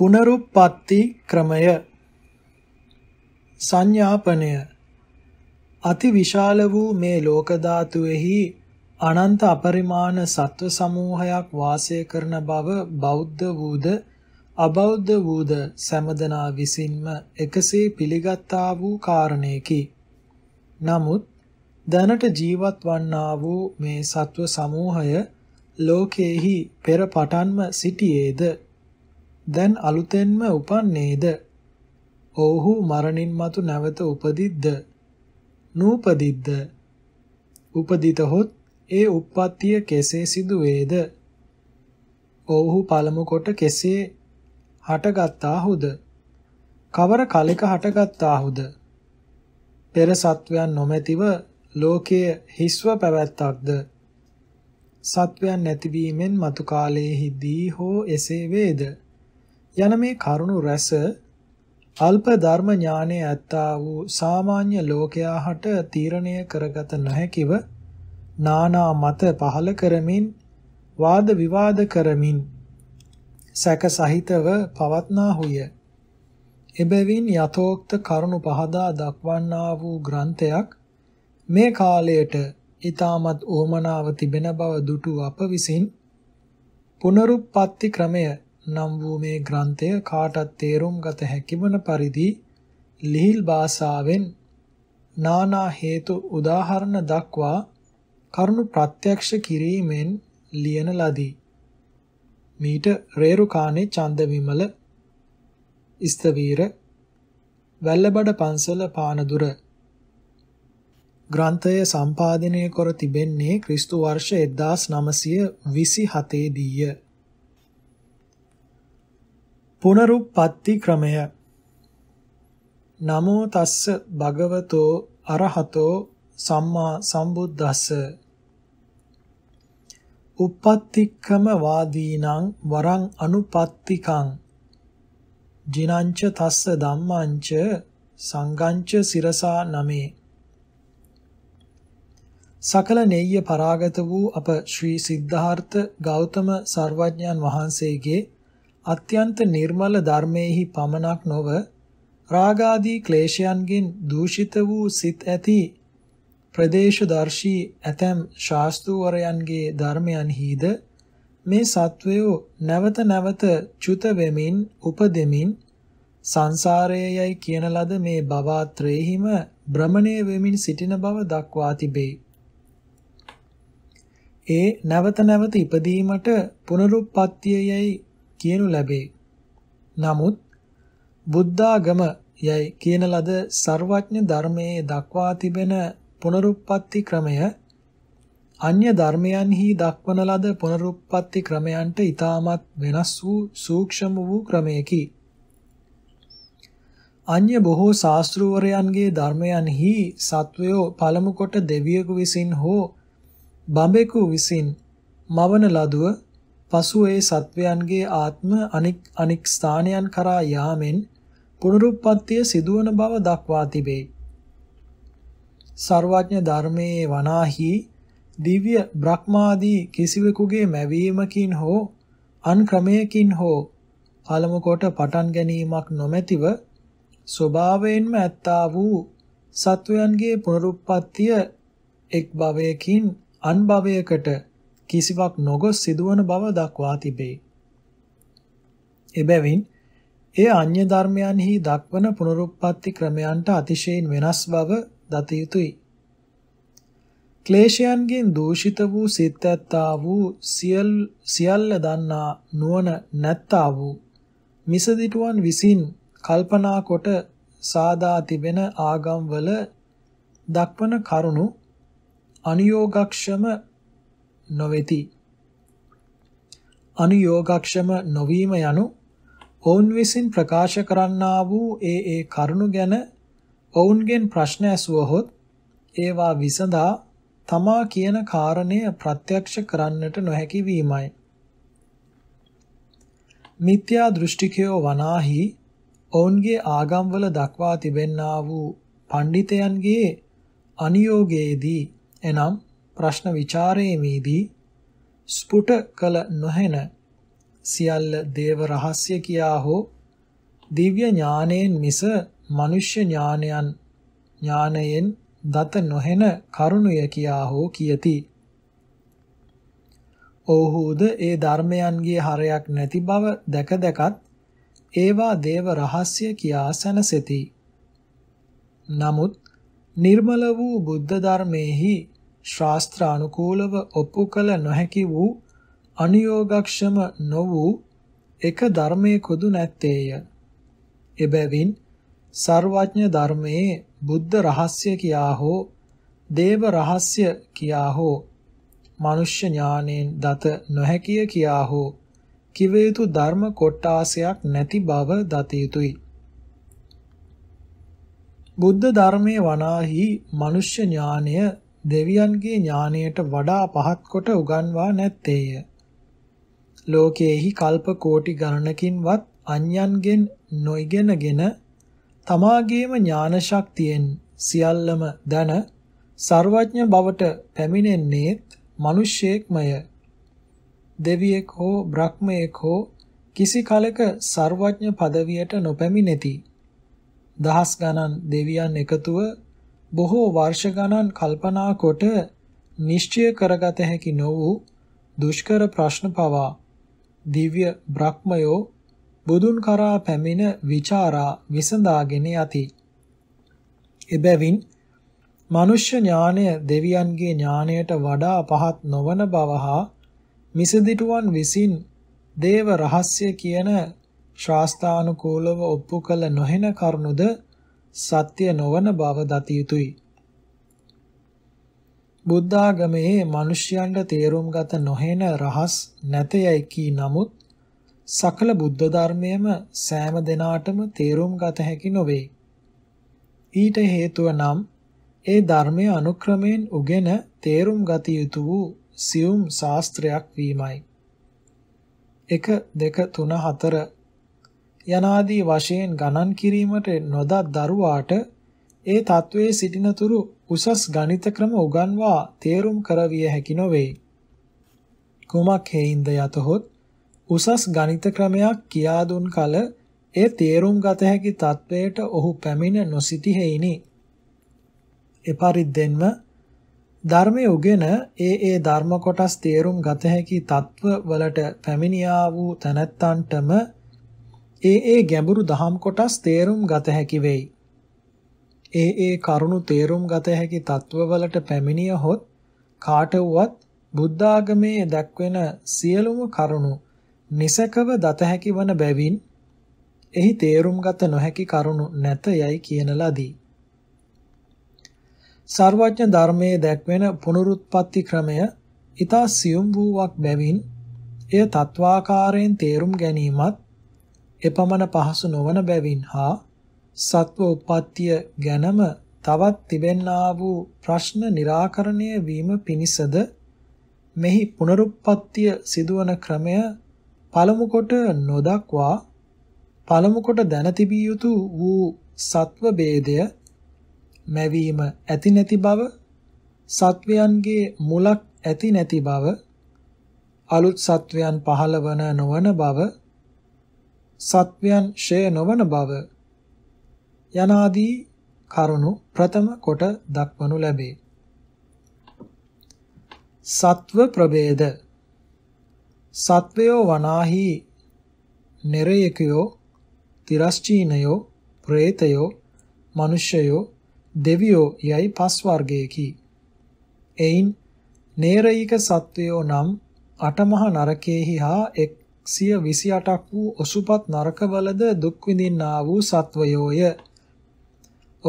පුනරුප්පත්ති ක්‍රමය සංඥාපනය අතිවිශාල වූ මේ ලෝක ධාතුෙහි අනන්ත අපරිමාණ සත්ව සමූහයක් වාසය කරන බව බෞද්ධ වූද අබෞද්ධ වූද සෑමදනා විසින්ම එකසේ පිළිගත්තා වූ කාරණේකි. නමුත් දැනට ජීවත් වන්නා වූ මේ සත්ව සමූහය ලෝකයේහි පෙර පටන්ම සිටියේද දැන් අලුතෙන්ම උපන්නේද? ඔව්හු මරණින් මතු නැවත උපදිද්ද? නූපදිද්ද? උපදිත හොත් ඒ උප්පත්තිය කෙසේ සිදුවේද? ඔව්හු පළමු කොට කෙසේ හටගත්තාහුද? කවර කලෙක හටගත්තාහුද? පෙර සත්වයන් නොමැතිව ලෝකයේ හිස්ව පැවැත්තක්ද? සත්වයන් නැතිවීමෙන් මතු කාලයේදී හෝ එසේ වේද? යන මේ කරුණු රැස අල්ප ධර්ම ඥානයේ ඇත්තා වූ සාමාන්‍ය ලෝකයා හට තීරණය කරගත නොහැකිව නානා මත පහල කරමින් වාද විවාද කරමින් සැක සහිතව පවත්නාහුය. එබැවින් යතෝක්ත කරුණු පහදා දක්වන්නා වූ ග්‍රන්ථයක් මේ කාලයට ඊ타මත් ඕමනාව තිබෙන බව දුටු අප විසින් පුනරුත්පත්ති ක්‍රමය නම් වූ මේ ග්‍රන්ථය කාටත් තේරුම් ගත හැකිවන පරිදි ලිහිල් භාෂාවෙන් නානා හේතු උදාහරණ දක්වා කරුණු ප්‍රත්‍යක්ෂ කිරීමෙන් ලියන ලදී. මීට රේරුකානේ චන්දවිමල ස්තවීර වැල්ලබඩ පන්සල පානදුර ග්‍රන්ථය සම්පාදනය කර තිබෙන්නේ ක්‍රිස්තු වර්ෂ 1927 දීය. පුනරුප්පත්ති ක්‍රමය නමෝ තස්ස භගවතෝ අරහතෝ සම්මා සම්බුද්දස්ස uppattikkම වාදීනං වරං අනුපත්තිකං ජිනංච තස්ස ධම්මංච සංගංච සිරසා නමේ සකල නෙය්‍ය පරාගත වූ අප ශ්‍රී සිද්ධාර්ථ ගෞතම සර්වඥන් වහන්සේගේ අත්‍යන්ත නිර්මල ධර්මයේහි පමණක් නොව රාගාදී ක්ලේශයන්ගෙන් දූෂිත වූ සිත් ඇති ප්‍රදේශදර්ශී ඇතැම් ශාස්ත්‍රවරයන්ගේ ධර්මයන්හිද මේ සත්වයෝ නැවත නැවත චුත වෙමින් උපදෙමින් සංසාරයේයි කියන ලද මේ භවත්‍රේහිම භ්‍රමණය වෙමින් සිටින බව දක්වා තිබේ. ඒ නැවත නැවත ඉපදීමට පුනරුත්පත්තියයි කියනු ලැබේ. නමුත් බුද්ධාගම යයි කියන ලද ਸਰවඥ ධර්මයේ දක්වා තිබෙන පුනරුත්පත්ති ක්‍රමය අන්‍ය ධර්මයන්හි දක්වන ලද පුනරුත්පත්ති ක්‍රමයන්ට ඊටමත් වෙනස් වූ සූක්ෂම වූ ක්‍රමයකි. අන්‍ය බොහෝ ශාස්ත්‍රූවරයන්ගේ ධර්මයන්හි සත්වයෝ පළමු කොට දෙවියෙකු විසින් හෝ බඹෙකු විසින් මවන ලදුව පසු ඒ සත්වයන්ගේ ආත්ම අනික් අනික් ස්ථානයන් කරා යාමෙන් පුනරුත්පත්තිය සිදුවන බව දක්වා තිබේ. සර්වඥ ධර්මයේ වනාහි දිව්‍ය බ්‍රහ්මාදී කිසිවෙකුගේ මැවීමකින් හෝ අන් ක්‍රමයකින් හෝ පළමු කොට පටන් ගැනීමක් නොමැතිව ස්වභාවයෙන්ම ඇත්තා වූ සත්වයන්ගේ පුනරුත්පත්තිය එක් භවයකින් අන් භවයකට කිසිවක් නොගොස් සිදුවන බව දක්වා තිබේ. එබැවින් ඒ අන්‍ය ධර්මයන්හි දක්වන පුනරුත්පත්ති ක්‍රමයන්ට අතිශයින් වෙනස් බව දත යුතුයි. ක්ලේශයන්ගෙන් දූෂිත වූ සිත් ඇත්තා වූ සියල් සියල්ල දන්නා නුවණ නැත්තා වූ මිසදිටුවන් විසින් කල්පනා කොට සාදා තිබෙන ආගම්වල දක්වන කරුණු අනිയോഗක්ෂම නොවේති. අනුയോഗක්ෂම නොවීම යනු ඔවුන් විසින් ප්‍රකාශ කරන්නා වූ ඒ ඒ කරුණු ගැන ඔවුන්ගෙන් ප්‍රශ්න ඇසුවහොත් ඒවා විසඳා තමා කියන කාරණය ප්‍රත්‍යක්ෂ කරන්නට නොහැකි වීමයි. මිත්‍යා දෘෂ්ටිකයෝ වනාහි ඔවුන්ගේ ආගම්වල දක්වා තිබෙන්නා වූ පඬිතයන්ගේ අනියෝගයේදී එනම් ප්‍රශ්න ਵਿਚාරයේදී ස්පුට කල නොහැන සියල්ල දේව රහස්‍ය කියා හෝ දිව්‍ය ඥානයෙන් මිස මනුෂ්‍ය ඥානයන් ඥානයෙන් දත නොහැන කරුණය කියා හෝ කියති. ඕහුද ඒ ධර්මයන්ගේ හරයක් නැති බව දැක දැකත් ඒවා දේව රහස්‍ය කියා සැනසෙති. නමුත් නිර්මල වූ බුද්ධ ධර්මයේහි ශාස්ත්‍ර අනුකූලව ඔප්පු කළ නොහැකි වූ අනුയോഗක්ෂම නො වූ එක ධර්මයේ කොදු නැත්තේය. එබැවින් සර්වඥ ධර්මයේ බුද්ධ රහස්‍ය කියා හෝ දේව රහස්‍ය කියා හෝ මනුෂ්‍ය ඥානෙන් දත නොහැකිය කියා හෝ කිව යුතු ධර්ම කොටාසයක් නැති බව දත යුතුය. බුද්ධ ධර්මයේ වනාහි මනුෂ්‍ය ඥානය දෙවියන්ගේ ඥාණයට වඩා පහත් කොට උගන්වා නැත්තේය. ලෝකයේහි කල්ප කෝටි ගණනකින්වත් අන්‍යයන්ගෙන් නොඉගෙනගෙන තමාගේම ඥාන ශක්තියෙන් සියල්ලම දන ਸਰවඥ බවට පැමිණෙන්නේත් මිනිසෙක්මය. දෙවියෙක් හෝ බ්‍රහ්මයෙක් හෝ කිසි කලක ਸਰවඥ পদවියට නොපැමිණෙති. දහස් ගණන් දෙවියන් එකතුව බොහෝ වර්ෂ ගණන් කල්පනා කොට නිශ්චය කරගත හැකි නො වූ දුෂ්කර ප්‍රශ්න පවා දිව්‍ය බ්‍රහ්මයෝ බුදුන් කරා පැමිණ විචාරා විසඳාගෙන යති. එබැවින් මනුෂ්‍ය ඥානය දෙවියන්ගේ ඥානයට වඩා පහත් නොවන බව හා මිසදිටුවන් විසින් දේව රහස්‍ය කියන ශාස්ත්‍රානුකූලව ඔප්පු කළ නොහෙන කරුණුද සත්‍ය නොවන බව දති යුතුයි. බුද්ධාගමේ මිනිසයන්ට තේරුම් ගත නොහෙන රහස් නැතයයි කී නමුත් සකල බුද්ධ ධර්මයේම සෑම දිනාටම තේරුම් ගත හැකි නොවේ. ඊට හේතුව නම් ඒ ධර්මයේ අනුක්‍රමයෙන් උගෙන තේරුම් ගත යුතු වූ සියුම් ශාස්ත්‍රයක් වීමයි. 1 2 3 4 යනාදී වශයෙන් ගණන් කිරීමට නොදත් දරුවාට ඒ தત્ත්වයේ සිටිනතුරු උසස් ගණිත ක්‍රම උගන්වා තේරුම් කරවිය හැකි නොවේ. කුමක් හේින්ද යතහොත් උසස් ගණිත ක්‍රමයක් කියා දුන් කල ඒ තේරුම් ගත හැකි தത്വයට ඔහු පැමිණ නොසිටි හේිනි. එපරිද්දෙන්ම ධර්මයේ උගෙන ඒ ඒ ධර්ම කොටස් තේරුම් ගත හැකි தત્ත්ව වලට පැමිණියා වූ තනත්තන්ටම ඒ ඒ ගැඹුරු දහම් කොටස් තේරුම් ගත හැකි වෙයි. ඒ ඒ කරුණු තේරුම් ගත හැකි තත්වවලට පැමිණියහොත් කාට වුවත් බුද්ධාගමේ දක්වන සියලුම කරුණු නිසකව දත හැකි වන බැවින් එහි තේරුම් ගත නොහැකි කරුණු නැත යයි කියන ලදී. සර්වඥ ධර්මයේ දැක්වෙන පුනරුත්පත්ති ක්‍රමය ඊතා සියුම් වූවක් බැවින් එය තත්වාකාරයෙන් තේරුම් ගැනීමත් එපමණ පහසු නොවන බැවින් හා සත්ව උප්පත්තිය ගැනම තවත් තිබෙන්නා වූ ප්‍රශ්න निराකරණය වීම පිණිසද මෙහි පුනරුත්පත්තිය සිදුවන ක්‍රමය පළමු කොට නොදක්වා පළමු කොට දැන තිබිය යුතු වූ සත්ව ભેදය මැවීම ඇති නැති බව සත්වයන්ගේ මුලක් ඇති නැති බව අලුත් සත්වයන් පහළවන නොවන බව සත්වයන් ෂය නොවන බව යනාදී කරුණු ප්‍රථම කොට දක්වනු ලැබේ. සත්ව ප්‍රභේද සත්වයෝ වනාහි නිරයකයෝ තිරස්චීනයෝ പ്രേතයෝ මිනිසයෝ දෙවියෝ යයි පස් වර්ගයකි. එයින් නේරයික සත්වයෝ නම් අටමහ නරකයේහි හා එක් සිය විසි අටක් වූ ඔසුපත් නරකවලද දුක් විඳින්නා වූ සත්වයෝය.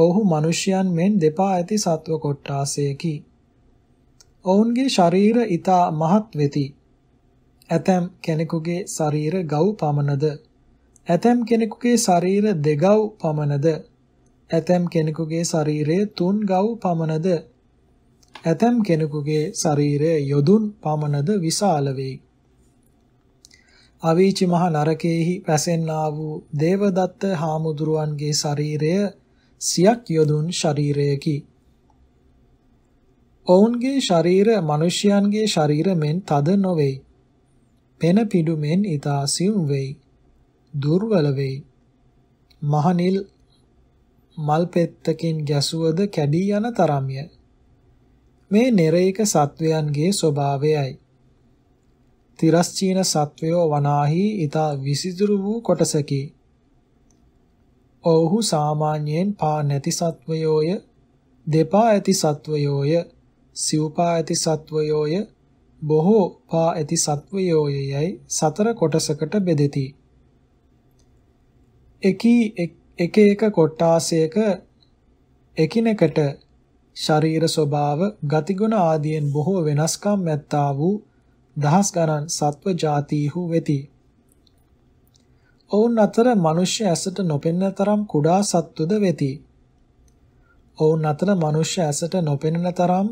ඔවුහු මිනිසයන් මෙන් දෙපා ඇති සත්ව කොට්ටාසයකි. ඔවුන්ගේ ශරීර ඊතා මහත් වෙති. ඇතම් කෙනෙකුගේ ශරීර ගව් පමණද ඇතම් කෙනෙකුගේ ශරීර දෙගව් පමණද ඇතම් කෙනෙකුගේ ශරීරය තුන් ගව් පමණද ඇතම් කෙනෙකුගේ ශරීරය යොදුන් පමණද විශාල වේ අවීචි මහ නරකයේහි පැසෙන්නා වූ දේවදත්ත හාමුදුරුවන්ගේ ශරීරය සියක් යොදුන් ශරීරයකි. ඔවුන්ගේ ශරීර මිනිසයන්ගේ ශරීර මෙන් තද නොවේයි. පෙන පිඩු මෙන් ඊතා සිව් වෙයි. දුර්වල වෙයි. මහනිල් මල් පෙත්තකින් ගැසුවද කැඩී යන තරම්ය. මේ නිරේක සත්වයන්ගේ ස්වභාවයයි. තිරස්චීන සත්වයෝ වනාහි ඊතා විසිදුරු වූ කොටසකි. ඔව්හු සාමාන්‍යයෙන් පා නැති සත්වයෝය දෙපා ඇති සත්වයෝය සිව්පා ඇති සත්වයෝය බොහෝ පා ඇති සත්වයෝය යයි සතර කොටසකට බෙදෙති. එකී එක එක කොටාසයක එකිනෙකට ශරීර ස්වභාව ගතිගුණ ආදියෙන් බොහෝ වෙනස්කම් ඇත්තා වූ දහස් ගණන් සත්ව ජාතීහු වෙති. ඔවුන් අතර මිනිස්්‍ය ඇසට නොපෙනෙන තරම් කුඩා සත්තුද වෙති. ඔවුන් අතර මිනිස්්‍ය ඇසට නොපෙනෙන තරම්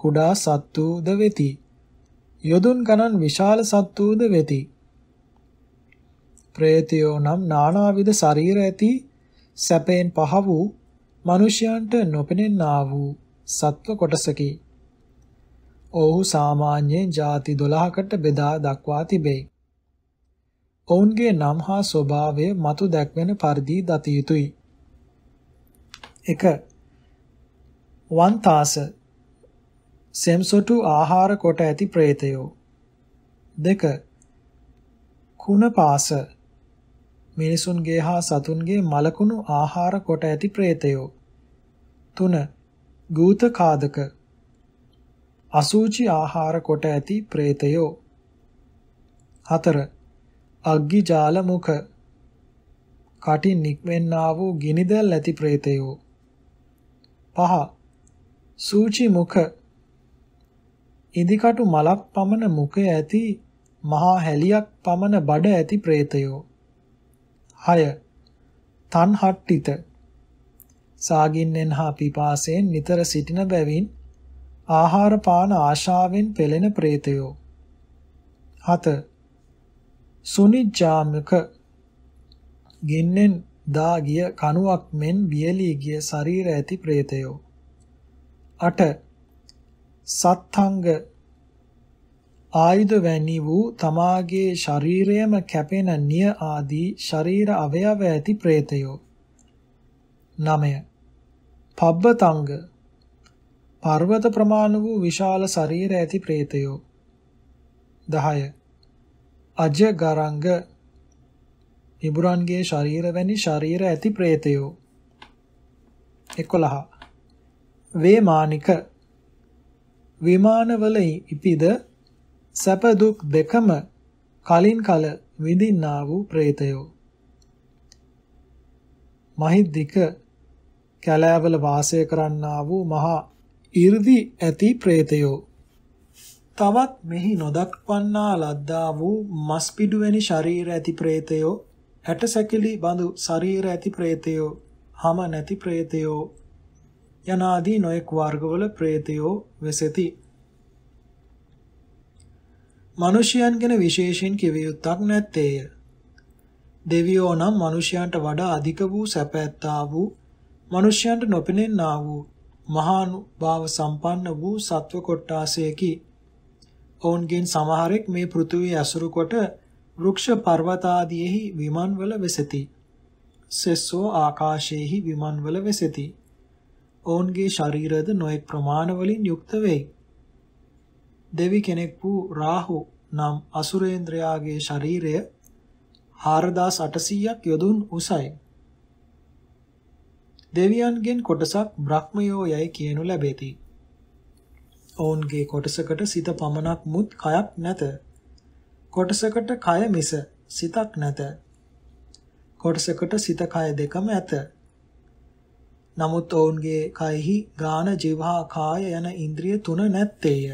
කුඩා සත්තුද වෙති. යොදුන් ගණන් විශාල සත්තුද වෙති. ප්‍රේතයෝ නම් නානාවිධ ශරීර ඇති සැපයෙන් පහ වූ මිනිසයන්ට නොපෙනෙන්නා වූ සත්ව කොටසකි. ඔවුහු සාමාන්‍යයෙන් ಜಾති 12කට බෙදා දක්වා තිබේ. ඔවුන්ගේ නම් හා ස්වභාවය මතු දැක්වෙන පරිදි දත යුතුය. 1. වන්තාස සෙම්සොටු ආහාර කොට ඇති പ്രേතයෝ 2. කුණපාස මිනිසුන්ගේ හා සතුන්ගේ මලකුණු ආහාර කොට ඇති പ്രേතයෝ 3. ගූත කාදක අසූචි ආහාර කොට ඇති പ്രേතයෝ 4 අග්ගි ජාල මුඛ කටින් නික්මෙන්නා වූ ගිනිදැල් ඇති പ്രേතයෝ 5 සූචි මුඛ ඉදිකටු මලක් පමණ මුඛය ඇති මහා හැලියක් පමණ බඩ ඇති പ്രേතයෝ 6 තන්හට්ටිත සාගින්නෙන් හා පිපාසයෙන් නිතර සිටින බැවින් ආහාර පාන ආශාවෙන් පෙළෙන പ്രേතයෝ. 7. සුනිජ්ජාමක ගින්නෙන් දා ගිය කණුවක් මෙන් වියලී ගිය ශරීර ඇති പ്രേතයෝ. 8. සත්ංග ආයුධ වැනි වූ තමාගේ ශරීරයම කැපෙන නිය ආදී ශරීර අවයව ඇති പ്രേතයෝ 9 පබ්බතංග පර්වත ප්‍රමාණ වූ විශාල ශරීර ඇති പ്രേතයෝ 10 අජ ගරංග ඉබුරන්ගේ ශරීර වැනි ශරීර ඇති പ്രേතයෝ 11 වේමානික විමානවල ඉපිද සැප දුක් දෙකම කලින් කල විඳින්නා වූ പ്രേතයෝ මහිද්దిక කැලෑවල වාසය කරන්නා වූ මහා 이르දි ඇති പ്രേතයෝ තවත් මෙහි නොදක්වන්නා ලද්දා වූ මස්පිඩු වැනි ශරීර ඇති പ്രേතයෝ ඇටසැකිලි බඳු ශරීර ඇති പ്രേතයෝ හම නැති പ്രേතයෝ යනාදී නොඑක් වර්ගවල പ്രേතයෝ වෙසෙති මිනිසයන් ගැන විශේෂයෙන් කිව යුත්තක් නැත්තේය දෙවියෝ නම් මිනිසයන්ට වඩා අධික වූ සැපැත්තා වූ මිනිසයන්ට නොපෙනෙන්නා වූ මහානුභාව සම්පන්න වූ සත්ව කොට්ටාසයකි. ඔවුන්ගෙන් සමහරෙක් මේ පෘථිවිය ඇසුරු කොට වෘක්ෂ පර්වතාදීෙහි විමන්වල වෙසෙති. සෙස්සෝ ආකාශයේහි විමන්වල වෙසෙති. ඔවුන්ගේ ශරීරද නොයෙක් ප්‍රමාණවලින් යුක්ත වෙයි. දෙවි කෙනෙක් වූ රාහු නම් අසුරේන්ද්‍රයාගේ ශරීරය 4800ක් යොදුන් උසයි. දෙවියන්ගෙන් කොටසක් බ්‍රහ්මයෝ යයි කියනු ලැබෙති. ඔවුන්ගේ කොටසකට සිත පමණක් මුත් කයක් නැත. කොටසකට කය මිස සිතක් නැත. කොටසකට සිත කය දෙකම ඇත. නමුත් ඔවුන්ගේ කයෙහි ගාන ජීවහා කාය යන ඉන්ද්‍රිය තුන නැත්තේය.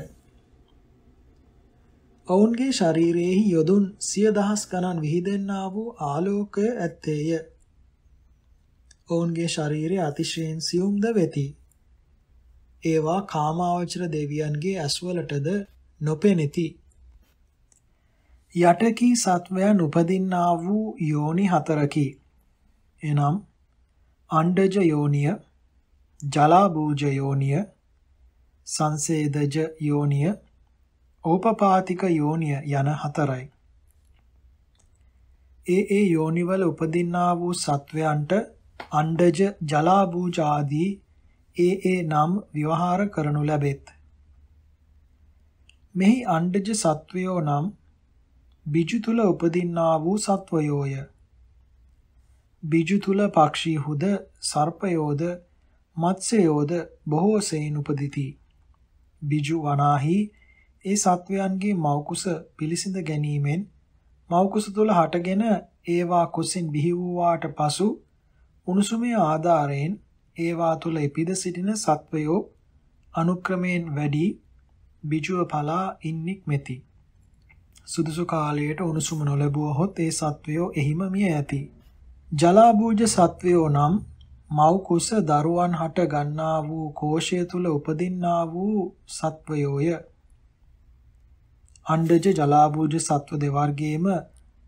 ඔවුන්ගේ ශරීරයෙහි යොදුන් සිය දහස් ගණන් විහිදෙන්නා වූ ආලෝකය ඇත්තේය. ඔවුන්ගේ ශරීරය අතිශයින් සියුම්ද වෙති. ඒවා කාමාවචර දෙවියන්ගේ ඇස්වලටද නොපෙනෙති. යටකි සත්වයන් උපදින්නා වූ යෝනි හතරකි. එනම් අණ්ඩජ යෝනිය, ජලාභූජ යෝනිය, සංසේදජ යෝනිය, ඕපපාතික යෝනිය යන හතරයි. ඒ ඒ යෝනිවල උපදින්නා වූ සත්වයන්ට අණ්ඩජ ජලාභූජ ආදී ඒ ඒ නම් විවහාර කරනු ලැබෙත්. මෙහි අණ්ඩජ සත්වයෝ නම් බිජු තුල උපදින්නා වූ සත්වයෝය. බිජු තුල පක්ෂීහුද සර්පයෝද මත්ස්‍යයෝද බොහෝ සෙයින් උපදිති. බිජු වනාහි ඒ සත්වයන්ගේ මෞකුස පිළිසිඳ ගැනීමෙන් මෞකුස තුල හටගෙන ඒවා කුසින් බිහි වූවාට පසු උණුසුමේ ආධාරයෙන් ඒවා තුල ඉපිද සිටින සත්වයෝ අනුක්‍රමයෙන් වැඩි බිජුව පලා ඉන්නික් මෙති. සුදුසු කාලයට උණුසුම නොලැබුවහොත් ඒ සත්වයෝ එහිම මිය ඇති. ජලාභූජ සත්වයෝ නම් මව් කුස දරුවන් හට ගන්නා වූ කෝෂය තුල උපදින්නා වූ සත්වයෝය. අණ්ඩජ ජලාභූජ සත්ව දෙවර්ගයේම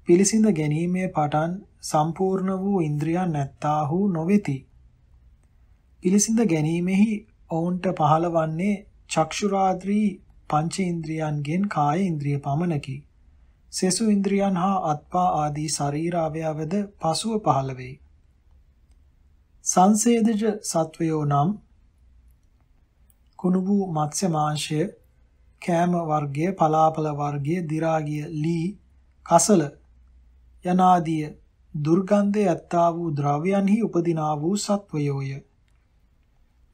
පිළිසිඳ ගැනීමේ පටන් සම්පූර්ණ වූ ඉන්ද්‍රියන් නැත්තාහු නොවේති. පිළිසිඳ ගැනීමෙහි ඔවුන්ට පහළවන්නේ චක්ෂුරාද්‍රී පංච ඉන්ද්‍රියන්ගෙන් කාය ඉන්ද්‍රිය පමණකි. සෙසු ඉන්ද්‍රියන් හා අත්පා ආදී ශරීරාවයවද පසුව පහළ වෙයි. සංසේදජ සත්වයෝ නම් කුණුබු මත්ස්‍ය මාංශය, කෑම වර්ගය, පලාපල වර්ගය, දි รา ගිය ලී, කසල යනාදී දුර්ගන්ධය ඇත්තා වූ ද්‍රව්‍යන්හි උපදිනා වූ සත්වයෝය.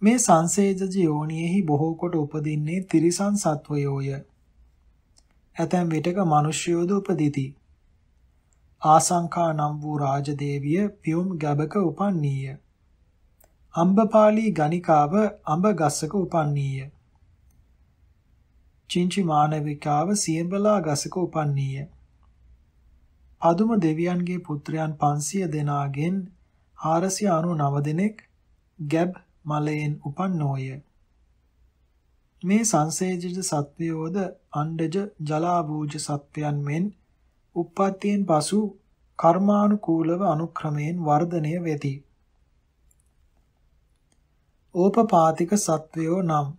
මේ සංසේජජ යෝනියෙහි බොහෝ කොට උපදින්නේ තිරිසන් සත්වයෝය. ඇතැම් විටක මිනිස්යෝද උපදිති. ආසංකා නම් වූ රාජදේවිය පියුම් ගැබක උපන්නීය. අම්බපාලි ගණිකාව අඹ ගස්සක උපන්නීය. චින්චි මානවිකාව සියඹලා ගසක උපන්නීය. පදුම දෙවියන්ගේ පුත්‍රයන් 500 දෙනාගෙන් 499 දෙනෙක් ගැබ් මලයෙන් උපන්නෝය. මේ සංසේජිත සත්වයෝද අණ්ඩජ ජලාභූජ සත්වයන් මෙන් උප්පත්තියෙන් පසු කර්මානුකූලව අනුක්‍රමයෙන් වර්ධනය වෙති. ඕපපාතික සත්වයෝ නම්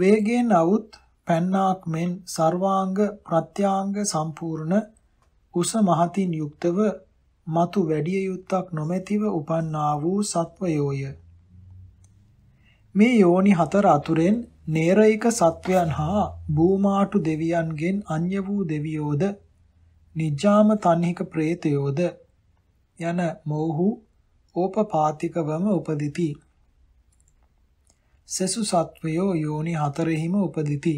වේගයෙන් අවුත් පැන්නාක් මෙන් සර්වාංග ප්‍රත්‍යාංග සම්පූර්ණ උස මහතින් යුක්තව మతు වැඩිය යුත්තක් නොමැතිව උපන්නා වූ සත්වයෝය. මේ යෝනි හතර අතුරෙන් නේරයික සත්වයන් හා බූමාටු දෙවියන්ගෙන් අන්‍ය වූ දෙවියෝද නිජ්ජාම තන්හික ප්‍රේතයෝද යන මෝහු ඕපපාතිකවම උපදිති. සෙසු සත්වයෝ යෝනි හතරෙහිම උපදිති.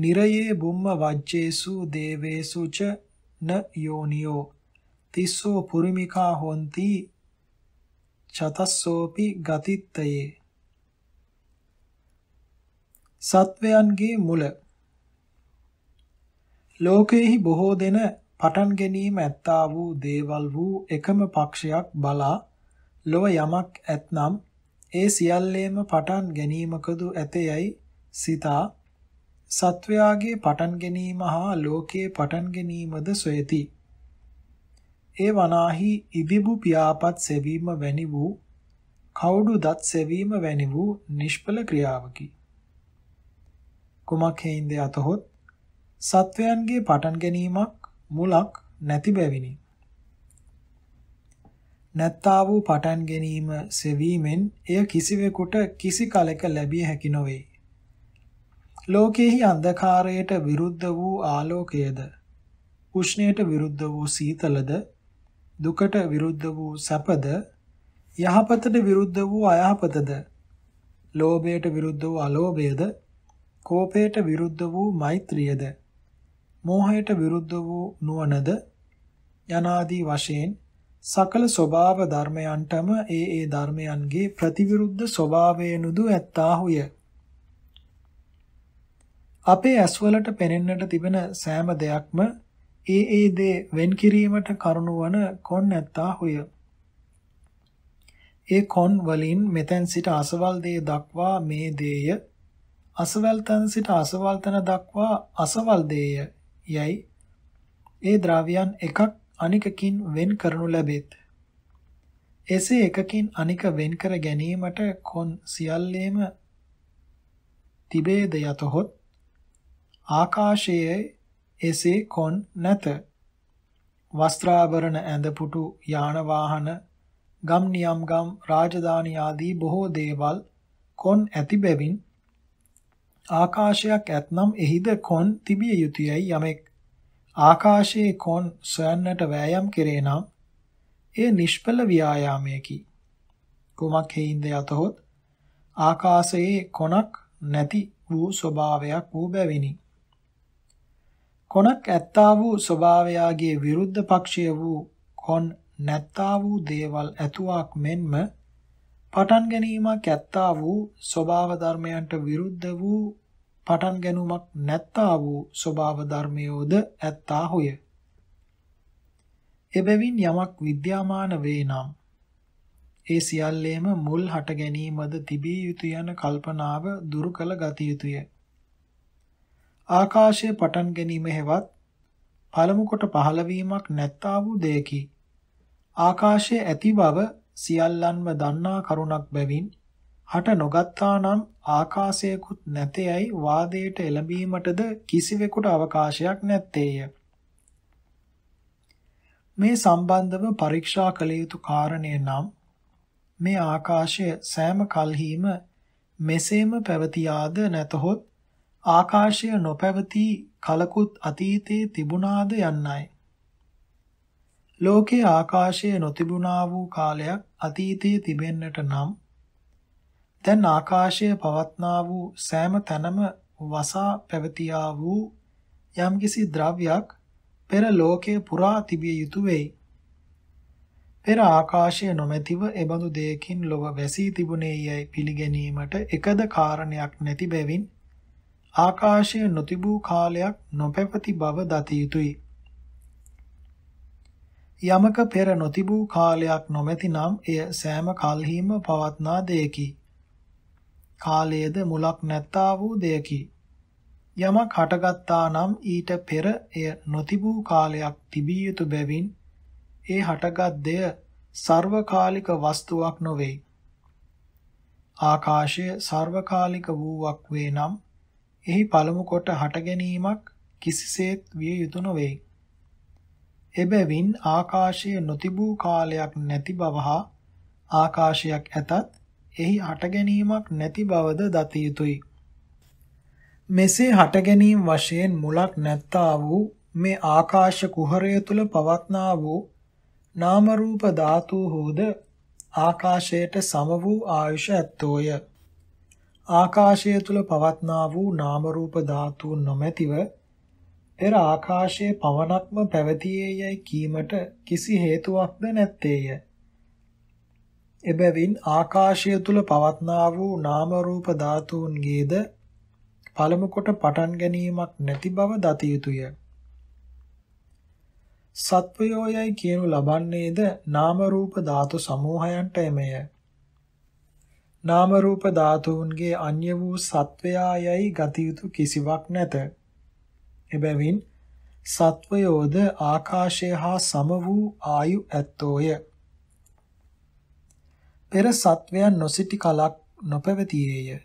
නිරයේ බුම්ම වජ්ජේසු දේවේසු ච න යෝනියෝ තිස්සෝ පුරිමිකා හොಂತಿ චතස්සෝපි ගතිත්තයේ සත්වයන්ගේ මුල ලෝකෙහි බොහෝ දෙන පටන් ගැනීම ඇත්තා වූ දේවල් වූ එකම පක්ෂයක් බලා ලොව යමක් ඇත්නම් ඒ සියල්ලේම පටන් ගැනීමකදු ඇතේයි සිතා සත්වයාගේ පටන් ගැනීම හා ලෝකයේ පටන් ගැනීමද සොයති. ඒ වනාහි ඉබිබු පියාපත් සෙවීම වැනි වූ කවුඩු දත් සෙවීම වැනි වූ නිෂ්පල ක්‍රියාවකි. කුමක් හේින්ද අතහොත් සත්වයන්ගේ පටන් ගැනීමක් මුලක් නැති බැවිනි. නැත්තා වූ පටන් ගැනීම සෙවීමෙන් එය කිසිවෙකුට කිසි කලක ලැබිය හැකි නොවේ. ලෝකයේහි අන්ධකාරයට විරුද්ධ වූ ආලෝකයද උෂ්ණයට විරුද්ධ වූ සීතලද දුකට විරුද්ධ වූ සැපද යහපතට විරුද්ධ වූ අයහපතද ලෝභයට විරුද්ධ වූ අලෝභයද කෝපයට විරුද්ධ වූ මෛත්‍රියද මෝහයට විරුද්ධ වූ නුවණද යනාදී වශයෙන් සකල ස්වභාව ධර්මයන්ටම ඒ ඒ ධර්මයන්ගේ ප්‍රතිවිරුද්ධ ස්වභාවයනුදු ඇත්තාහුය අපේ ඇස්වලට පෙනෙන්නට තිබෙන සෑම දෙයක්ම ඒ ඒ දේ වෙන් කිරීමට කරුණු වන කොන් නැත්තා හොය. ඒ කොන් වලින් මෙතැන් සිට අසවල් දේ දක්වා මේ දේය අසවල් තන සිට අසවල් තන දක්වා අසවල් දේය යයි ඒ ද්‍රව්‍යයන් එකක් අනිකකින් වෙන් කරනු ලැබෙත්. එසේ එකකින් අනික වෙන් කර ගැනීමට කොන් සියල්ලේම තිබේද යතොත් ආකාශයේ එසේ කොන් නැත. වස්ත්‍රාභරණ ඇඳපුටු යාන වාහන ගම් නියම් ගම් රාජධානි ආදී බොහෝ දේවල් කොන් ඇති බැවින් ආකාශයක් ඇතනම් එහිද කොන් තිබිය යුතුයයි යමෙක් ආකාශයේ කොන් සොයන්නට වෑයම් කෙරේ නම් ඒ නිෂ්ඵල ව්‍යායාමයකි කුමක් හේින්ද යතහොත් ආකාශයේ කොනක් නැති වූ ස්වභාවයක් වූ බැවිනි කොනක් ඇත්තා වූ ස්වභාවයාගේ විරුද්ධ පක්ෂය වූ කොන් නැත්තා වූ දේවල් ඇතුවක් මෙන්ම පටන් ගැනීමක් ඇත්තා වූ ස්වභාව ධර්මයන්ට විරුද්ධ වූ පටන් ගැනීමක් නැත්තා වූ ස්වභාව ධර්මයෝද ඇත්තා හොය. එබැවින් යමක් විද්‍යාමාන වේ නම් ඒ සියල්ලේම මුල් හට ගැනීමද තිබිය යුතු යන කල්පනාව දුරු කළ ගත යුතුය. ආකාශයේ පටන් ගැනීම හෙවත් පළමු කොට පහළවීමක් නැත්තා වූ දෙයකි. ආකාශයේ ඇති බව සියල්ලන්ම දන්නා කරුණක් බැවින් හට නොගත්තා නම් ආකාශයකුත් නැතේයි වාදයට එළඹීමටද කිසිවෙකුට අවකාශයක් නැත්තේය. මේ සම්බන්ධව පරීක්ෂා කළ යුතු කාරණය නම් මේ ආකාශය සෑම කල්හිම මෙසේම පැවතියාද නැතහොත් ආකාශය නොපැවති කලකුත් අතීතයේ තිබුණාද යන්නයි. ලෝකේ ආකාශය නොතිබුණා වූ කාලයක් අතීතයේ තිබෙන්නට නම් දැන් ආකාශය පවත්නා වූ සෑම තැනම වසා පැවතියා වූ යම්කිසි ද්‍රව්‍යයක් පෙර ලෝකයේ පුරා තිබිය යුතු වෙයි. පෙර ආකාශය නොමැතිව එබඳු දෙයකින් ලොව වැසී තිබුණේ යයි පිළිගැනීමට එකද කාරණයක් නැති බැවින් ආකාශයේ නොතිබූ කාලයක් නොපැවති බව දත යුතුය. යමක පෙර නොතිබූ කාලයක් නොමැතිනම් එය සෑම කල්හිම පවත්නා දෙයකි. කාලයේද මුලක් නැත්තා වූ දෙයකි. යමක් හටගත්තා නම් ඊට පෙර එය නොතිබූ කාලයක් තිබිය යුතු බැවින් ඒ හටගත් දෙය සර්වකාලික වස්තුවක් නොවේ. ආකාශය සර්වකාලික වූවක් වේ නම් එහි පළමු කොට හට ගැනීමක් කිසිසේත් විය යුතු නොවේ. එබැවින් ආකාශය නොතිබූ කාලයක් නැති බව හා ආකාශයක් ඇතත් එහි හට ගැනීමක් නැති බවද දත යුතුය. මෙසේ හට ගැනීම වශයෙන් මුලක් නැත්තා වූ මේ ආකාශ කුහරය තුල පවත්නා වූ නාම රූප ධාතු හෝද ආකාශයට සම වූ ආයුෂ ඇත්තෝය. ආකාශය තුල පවත්නා වූ නාම රූප ධාතු නොමැතිව පෙර ආකාශයේ පවණක්ම පැවතියේ යයි කීමට කිසි හේතුවක්ද නැත්තේය. එබැවින් ආකාශය තුල පවත්නා වූ නාම රූප ධාතුන්ගේද පළමු කොට පටන් ගැනීමක් නැති බව දත යුතුය. සත්වයෝයයි කියනු ලබන්නේද නාම රූප ධාතු සමූහයන්ට එමය. නාම රූප ධාතුන්ගේ අන්‍ය වූ සත්වයායයි ගතියුතු කිසිවක් නැත. එබැවින් සත්වයෝද ආකාශය හා සම වූ ආයු ඇත්තෝය. පෙර සත්වයන් නොසිටි කලක් නොපැවතියේය.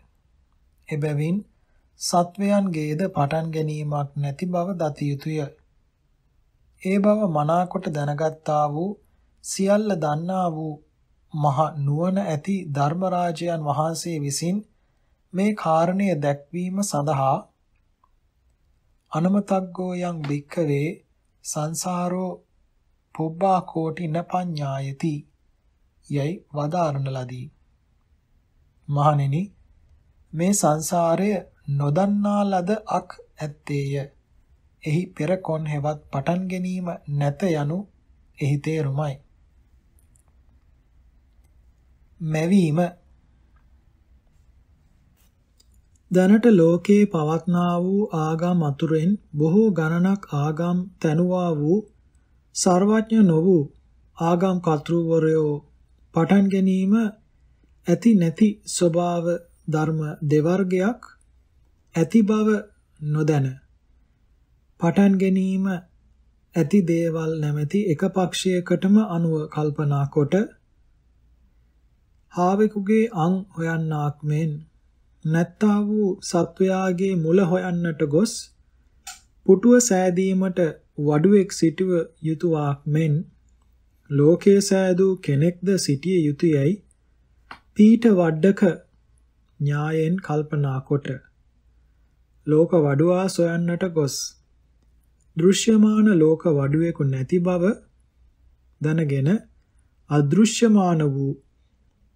එබැවින් සත්වයන්ගේද පටන් ගැනීමක් නැති බව දතියුතුය. ඒ බව මනාකොට දැනගත්තා වූ සියල්ල දන්නා වූ මහ නුවණ ඇති ධර්මරාජයන් වහන්සේ විසින් මේ කාරණය දැක්වීම සඳහා අනමතග්ගෝ යං භික්ඛවේ සංසාරෝ පොබ්බා කෝටි නපඤ්ඤායති යයි වදාරණ ලදී මහණෙනි මේ සංසාරය නොදන්නා ලද අක් ඇත්තේය. එහි පෙර කොන් හෙවත් පටන් ගැනීම නැත යනු එහි තේරුමයි. මැවීම දැනට ලෝකේ පවත්නා වූ ආගම් අතුරෙන් බොහෝ ගණනක් ආගම් තනුවා වූ සර්වඥ නො වූ ආගම් කර්තෘවරයෝ පටන් ගැනීම ඇති නැති ස්වභාව ධර්ම දෙවර්ගයක් ඇති බව නොදැන පටන් ගැනීම ඇති දේවල් නැමැති එක පක්ෂයකටම අනුව කල්පනා කොට හාවෙකුගේ අං හොයන්නාක් මෙන් නැත්තා වූ සත්වයාගේ මුල හොයන්නට ගොස් පුටුව සෑදීමට වඩුවෙක් සිටුව යුතුයවාක් මෙන් ලෝකයේ සෑදූ කෙනෙක්ද සිටිය යුතුයයි පීඨ වඩක ඥායෙන් කල්පනා කොට ලෝක වඩුවා සොයන්නට ගොස් දෘශ්‍යමාන ලෝක වඩුවෙකු නැති බව දැනගෙන අදෘශ්‍යමාන වූ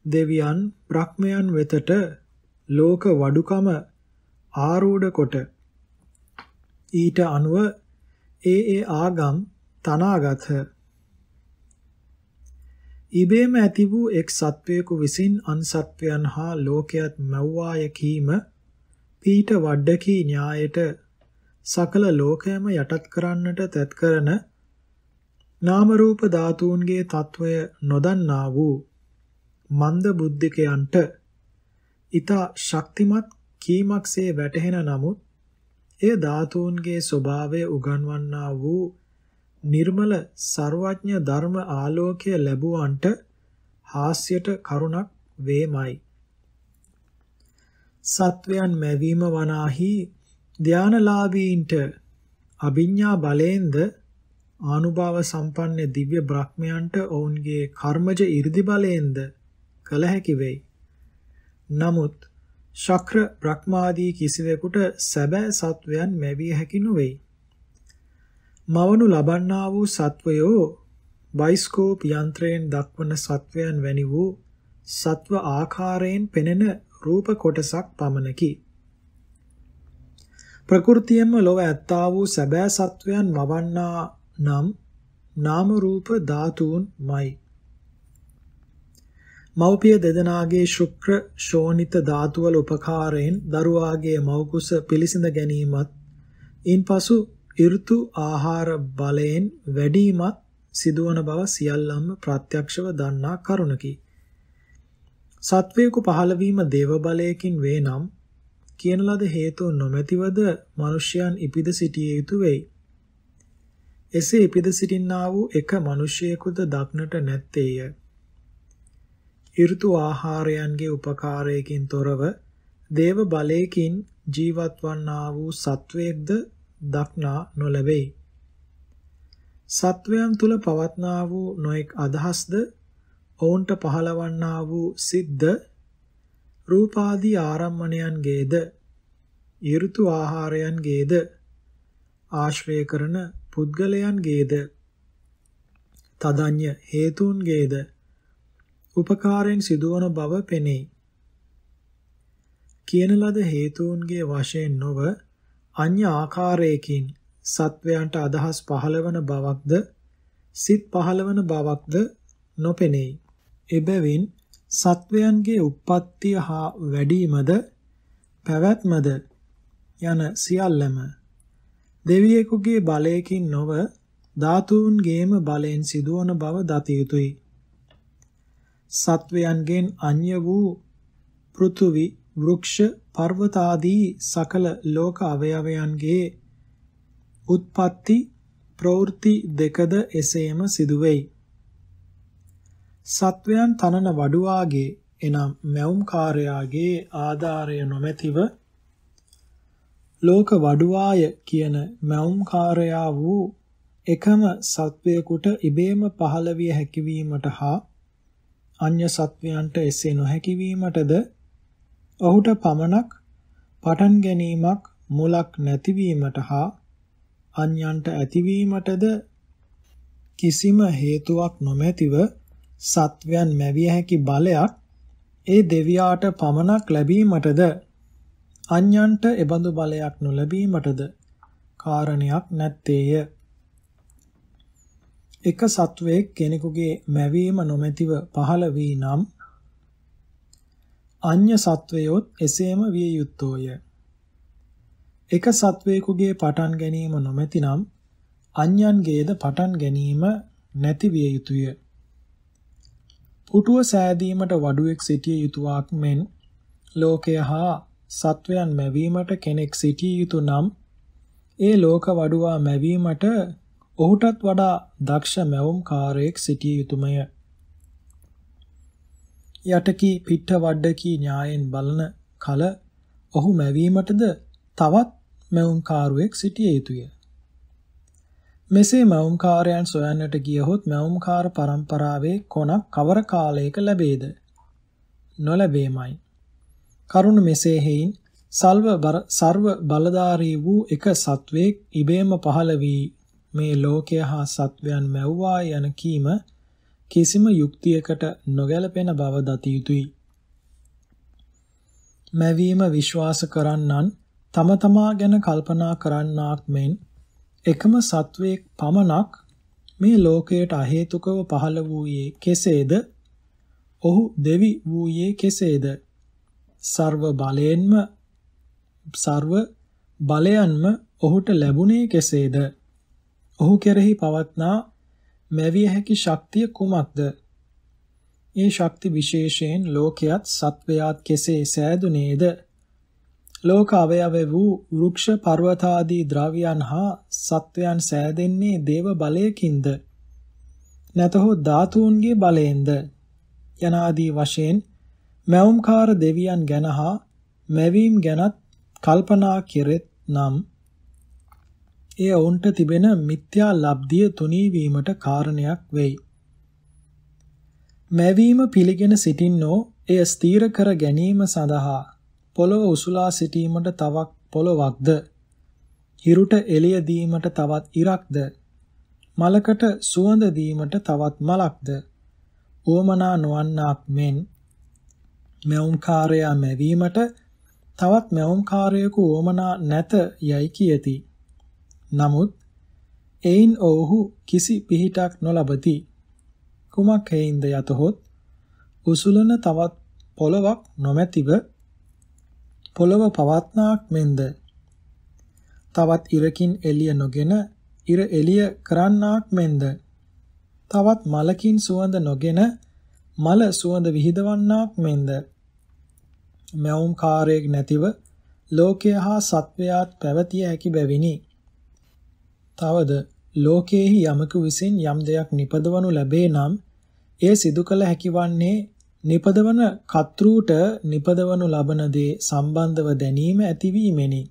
දෙවියන් බ්‍රහ්මයන් වෙතට ලෝක වඩුකම ආරූඪ කොට ඊට අනුව ඒ ඒ ආගම් තනාගත ඉබේම ඇති වූ එක් සත්වයෙකු විසින් අන් සත්වයන් හා ලෝකයත් මැව්වාය කීම පීට වඩ්ඩකී න්‍යායට සකල ලෝකයම යටත් කරන්නට තැත් කරන නාම රූප ධාතුන්ගේ తত্ত্বය නොදන්නා වූ මන්ද බුද්ධිකයන්ට ඊතා ශක්තිමත් කීමක්සේ වැටහෙන නමුත් එය ධාතුන්ගේ ස්වභාවය උගන්වන්නා වූ නිර්මල ਸਰවඥ ධර්ම ආලෝකය ලැබුවන්ට හාස්‍යයට කරුණක් වේමයි සත්වයන් මැවීම වනාහි ධානලාභීන්ට අභිඥා බලයෙන්ද ආනුභාව සම්පන්න දිව්‍ය බ්‍රහ්මයන්ට ඔවුන්ගේ කර්මජ 이르දි බලයෙන්ද කළ හැකි වෙයි. නමුත් ශක්‍ර බ්‍රහ්මාදී කිසිවෙකුට සැබෑ සත්වයන් මැවිය හැකි නොවේ. මවනු ලබන්නා වූ සත්වයෝ බයිස්කෝප් යන්ත්‍රයෙන් දක්වන සත්වයන් වැනි වූ සත්ව ආකාරයෙන් පෙනෙන රූප කොටසක් පමණකි. ප්‍රകൃතියෙන්ම ලොව ඇත්තා වූ සැබෑ සත්වයන් මවන්නා නම් නාම රූප ධාතුන්මයි. මව්පිය දෙදෙනාගේ ශුක්‍ර ශෝණිත ධාතුවල උපකාරයෙන් දරුවාගේ මව්කුස පිළිසිඳ ගැනීමත් ඉන්පසු ඍතු ආහාර බලයෙන් වැඩිමත් සිදුවන බව සියල්ලම ප්‍රත්‍යක්ෂව දන්නා කරුණකි. සත්වයෙකු පහළ වීම දේව බලයකින් වේ නම් කියන ලද හේතු නොමැතිවද මිනිසයන් ඉපිද සිටිය යුතු වෙයි. එසේ ඉපිද සිටින්නා වූ එක මිනිසෙකුද දක්නට නැත්තේය. ඍතු ආහාරයන්ගේ උපකාරයකින් තොරව දේව බලයකින් ජීවත් වන්නා වූ සත්වයේද දක්නා නොලැබේ. සත්වයන් තුල පවත්නා වූ නොඑක් අදහස්ද ඔවුන්ට පහලවන්නා වූ සිද්ද රූපාදී ආරම්මණයන්ගේද ඍතු ආහාරයන්ගේද ආශ්‍රය කරන පුද්ගලයන්ගේද තදඤ්‍ය හේතුන්ගේද උපකාරයෙන් සිදුවන බව පෙනෙයි. කියන ලද හේතුන්ගේ වශයෙන් නොව අන්‍ය ආකාරයකින් සත්වයන්ට අදහස් පහළවන බවක්ද සිත් පහළවන බවක්ද නොපෙනෙයි. එබැවින් සත්වයන්ගේ උප්පත්තිය හා වැඩිමද පැවැත්මද යන සියල්ලම දෙවියෙකුගේ බලයකින් නොව ධාතුන්ගේම බලෙන් සිදුවන බව දත යුතුයි. සත්වයන්ගෙන් අන්‍ය වූ පෘථුවි වෘක්ෂ පර්වත ආදී සකල ලෝක අවයවයන්ගේ උත්පත්ති ප්‍රවෘත්ති දෙකද එසේම සිදුවේයි. සත්වයන් තනන වඩුවාගේ එනම් මැවුම්කාරයාගේ ආධාරය නොමැතිව ලෝක වඩුවාය කියන මැවුම්කාරයා වූ එකම සත්වයකුට ඉබේම පහළ විය හැකිවීමට හා අන්‍ය සත්වයන්ට එසේ නොහැකි වීමටද ඔහුට පමණක් පටන් ගැනීමක් මුලක් නැතිවීමට හා අන්‍යන්ට ඇතිවීමටද කිසිම හේතුවක් නොමැතිව සත්වයන් මැවිය හැකි බලයක් ඒ දෙවියාට පමණක් ලැබීමටද අන්‍යන්ට එබඳු බලයක් නොලැබීමටද කාරණයක් නැත්තේය. එක සත්වයේ කෙනෙකුගේ මැවීම නොමැතිව පහළ වී නම් අන්‍ය සත්වයොත් එසේම විය යුත්තෝය. එක සත්වයෙකුගේ පටන් ගැනීම නොමැතිනම් අන්‍යන්ගේද පටන් ගැනීම නැති විය යුතුය. පුටුව සෑදීමට වඩුවෙක් සිටිය යුතුයක් මෙන් ලෝකය හා සත්වයන් මැවීමට කෙනෙක් සිටිය යුතු නම් ඒ ලෝක වඩුවා මැවීමට ඔහුටත් වඩා දක්ෂ මැවුම්කාරයෙක් සිටිය යුතුයමය. යටකී පිට්ට වඩකී න්‍යායෙන් බලන කල ඔහු මැවීමටද තවත් මැවුම්කාරුවෙක් සිටිය යුතුය. මෙසේ මැවුම්කාරයන් සොයන්නට ගියහොත් මැවුම්කාර පරම්පරාවේ කොනක් කවර කාලයක ලැබේද? නොලැබේමයි. කරුණ මෙසේ හේයින් සල්ව සර්ව බලධාරී වූ එක සත්වයේ ඉබේම පහළ වී මේ ලෝකය හා සත්වයන් මැව්වා යන කීම කිසිම යුක්තියකට නොගැලපෙන බව දතිය යුතුයි. මැවීම විශ්වාස කරන්නන් තම තමා ගැන කල්පනා කරන්නාක් මෙන් එකම සත්වයක් පමණක් මේ ලෝකයට අහේතුකව පහළ වූයේ කෙසේද? ඔහු දෙවි වූයේ කෙසේද? ਸਰව බලයෙන්ම ਸਰව බලයන්ම ඔහුට ලැබුණේ කෙසේද? ඔහු කෙරෙහි පවත්නා මැවිය හැකි ශක්තිය කුමක්ද? ඒ ශක්ති විශේෂයෙන් ලෝකයත් සත්වයාත් කෙසේ සෑදුනේද? ලෝක අවයව වූ වෘක්ෂ පර්වතාදී ද්‍රව්‍යයන් හා සත්වයන් සෑදෙන්නේ දේව බලයකින්ද? නැතහොත් ධාතුන්ගේ බලයෙන්ද? යනාදී වශයෙන් මෞම්කාර දෙවියන් ගැන හා මැවීම් ගැනත් කල්පනා කෙරෙත් නම් එය ඔවුන්ට තිබෙන මිත්‍යා ලබ්ධිය තුනී වීමට කාරණයක් වෙයි. මැවීම පිළිගෙන සිටින්නෝ එය ස්ථීර කර ගැනීම සඳහා පොළොව උසුලා සිටීමට තවක් පොළොවක්ද හිරුට එළිය දීමට තවත් ඉරක්ද මලකට සුවඳ දීමට තවත් මලක්ද ඕමනා නොවන්නාක් මෙන් මැවුම්කාරයා මැවීමට තවත් මැවුම්කාරයෙකු ඕමනා නැත යයි කියති නමුත් එයින් ඔවුහු කිසි පිහිටක් නොලබති. කුමක් හේින්ද යතහොත් උසුලන තවත් පොළවක් නොමැතිව පොළව පවත්නාක් මෙන්ද තවත් ඉරකින් එළිය නොගෙන ඉර එළිය කරන්නාක් මෙන්ද තවත් මලකින් සුවඳ නොගෙන මල සුවඳ විහිදවන්නාක් මෙන්ද මැවුම් කාර්යයක් නැතිව ලෝකය හා සත්වයාත් පැවතිය හැකි බැවිනි තවද ලෝකයේහි යමක විසින් යම් දෙයක් නිපදවනු ලැබේ නම් එය සිදු කළ හැකි වන්නේ නිපදවන කර්තෘට නිපදවනු ලබන දේ සම්බන්ධව දැනීම ඇතිවීමෙනි.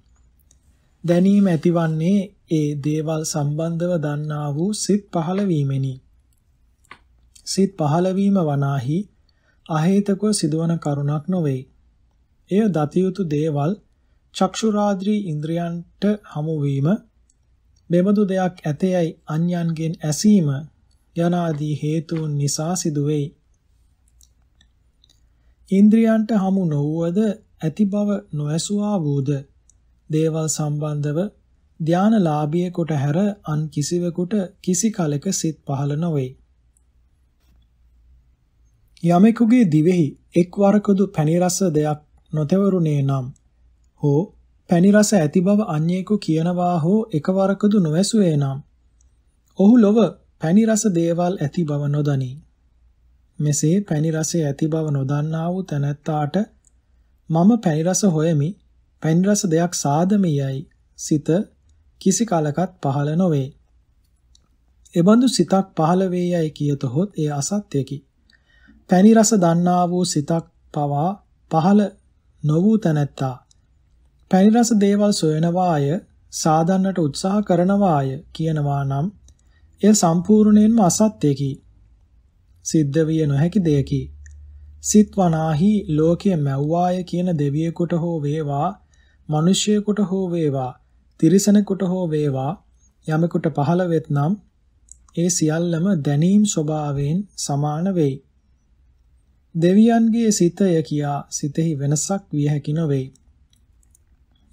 දැනීම ඇතිවන්නේ ඒ දේවල් සම්බන්ධව දන්නා වූ සිත් පහළවීමෙනි. සිත් පහළවීම වනාහි අහේතකව සිදුවන කරුණක් නොවේ. එය දතියුතු දේවල් චක්ෂුරාද්‍රී ඉන්ද්‍රයන්ට හමුවීම මෙබඳු දෙයක් ඇතේයි අන්‍යයන්ගෙන් ඇසීම යනාදී හේතුන් නිසා සිදුවේයි. ඉන්ද්‍රියන්ට හමු නොවුවද ඇති බව නොඇසුවා වූද දේවල් සම්බන්ධව ධානලාභියෙකුට හැර අන් කිසිවෙකුට කිසි කලක සිත් පහළ නොවේ. යමෙකුගේ දිවෙහි එක් වරකදු පැණි රස දෙයක් නොතෙවරුනේ නම් හෝ පැණි රස ඇති බව අන්‍යෙකු කියනවා හෝ එකවරකදු නොඇසුවේ නම් ඔහු ලොව පැණි රස දේවල් ඇති බව නොදනී. මෙසේ පැණි රසය ඇති බව නොදන්නා වූ තැනැත්තාට මම පැණි රස හොයමි පැණි රස දෙයක් සාදමියයි සිත කිසි කලකත් පහළ නොවේ. එබඳු සිතක් පහළ වේ යයි කියතොත් ඒ අසත්‍යකි. පැණි රස දන්නා වූ සිතක් පවා පහළ නො වූ තැනැත්තා පැණි රස දේවල් සොයනවාය සාදන්නට උත්සාහ කරනවාය කියනවා නම් එය සම්පූර්ණයෙන්ම අසත්‍යකි. සිද්ධ විය නොහැකි දෙයකි. සිත් වනාහි ලෝකයේ මැව්වාය කියන දෙවියෙකුට හෝ වේවා, මිනිසියෙකුට හෝ වේවා, තිරිසනෙකුට හෝ වේවා යමෙකුට පහළ වෙත්නම් ඒ සියල්ලම දැනීම් ස්වභාවයෙන් සමාන වෙයි. දෙවියන්ගේ සිතය කියා සිතෙහි වෙනසක් විය හැකි නොවේ.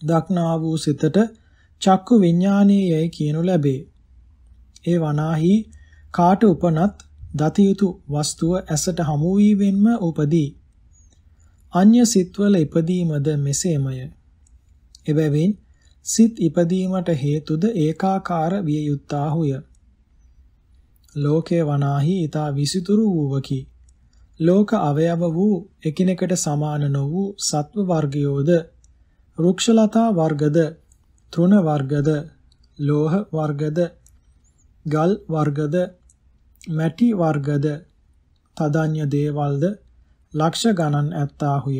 දක්නා වූ සිතට චක්කු විඥානීයයි කියනු ලැබේ. ඒ වනාහි කාට උපනත් දතියුතු වස්තුව ඇසට හමු වීමෙන්ම උපදී. අන්‍ය සිත්වල ඉපදීමද මෙසේමය. එබැවින් සිත් ඉපදීමට හේතුද ඒකාකාර විය යුත්තාහුය. ලෝකේ වනාහි ඊතා විසිතුරු වූවකි. ලෝක අවයව වූ එකිනෙකට සමාන නො වූ සත්ව වර්ගයෝද වෘක්ෂලතා වර්ගද තෘණ වර්ගද ලෝහ වර්ගද ගල් වර්ගද මැටි වර්ගද තදඤ්‍ය දේවල්ද ලක්ෂ ගණන් ඇත්තාහුය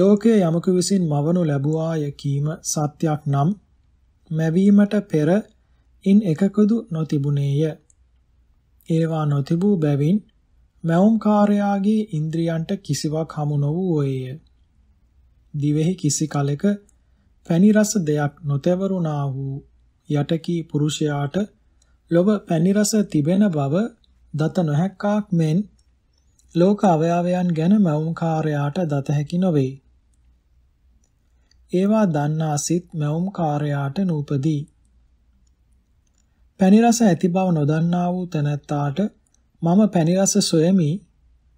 ලෝකයේ යමක විසින් මවනු ලැබුවාය කීම සත්‍යක් නම් මැවීමට පෙර ඉන් එකකදු නොතිබුණේය ඒවා නොතිබූ බැවින් මැවුම්කාරයාගේ ඉන්ද්‍රියන්ට කිසිවක් හමු නොවූයේය දිවෙහි කිසි කලෙක පැණි රස දෙයක් නොතෙවරුණා වූ යටකී පුරුෂයාට ලොව පැණි රස තිබෙන බව දත නොහැක්කාක් මෙන් ලෝක අවයවයන් ගැන මෞම්කාරයාට දත හැකි නොවේ. ඒවා දන්නා සිත් මෞම්කාරයාට නූපදී. පැණි රස ඇති බව නොදන්නා වූ තැනැත්තාට මම පැණි රස සොයමි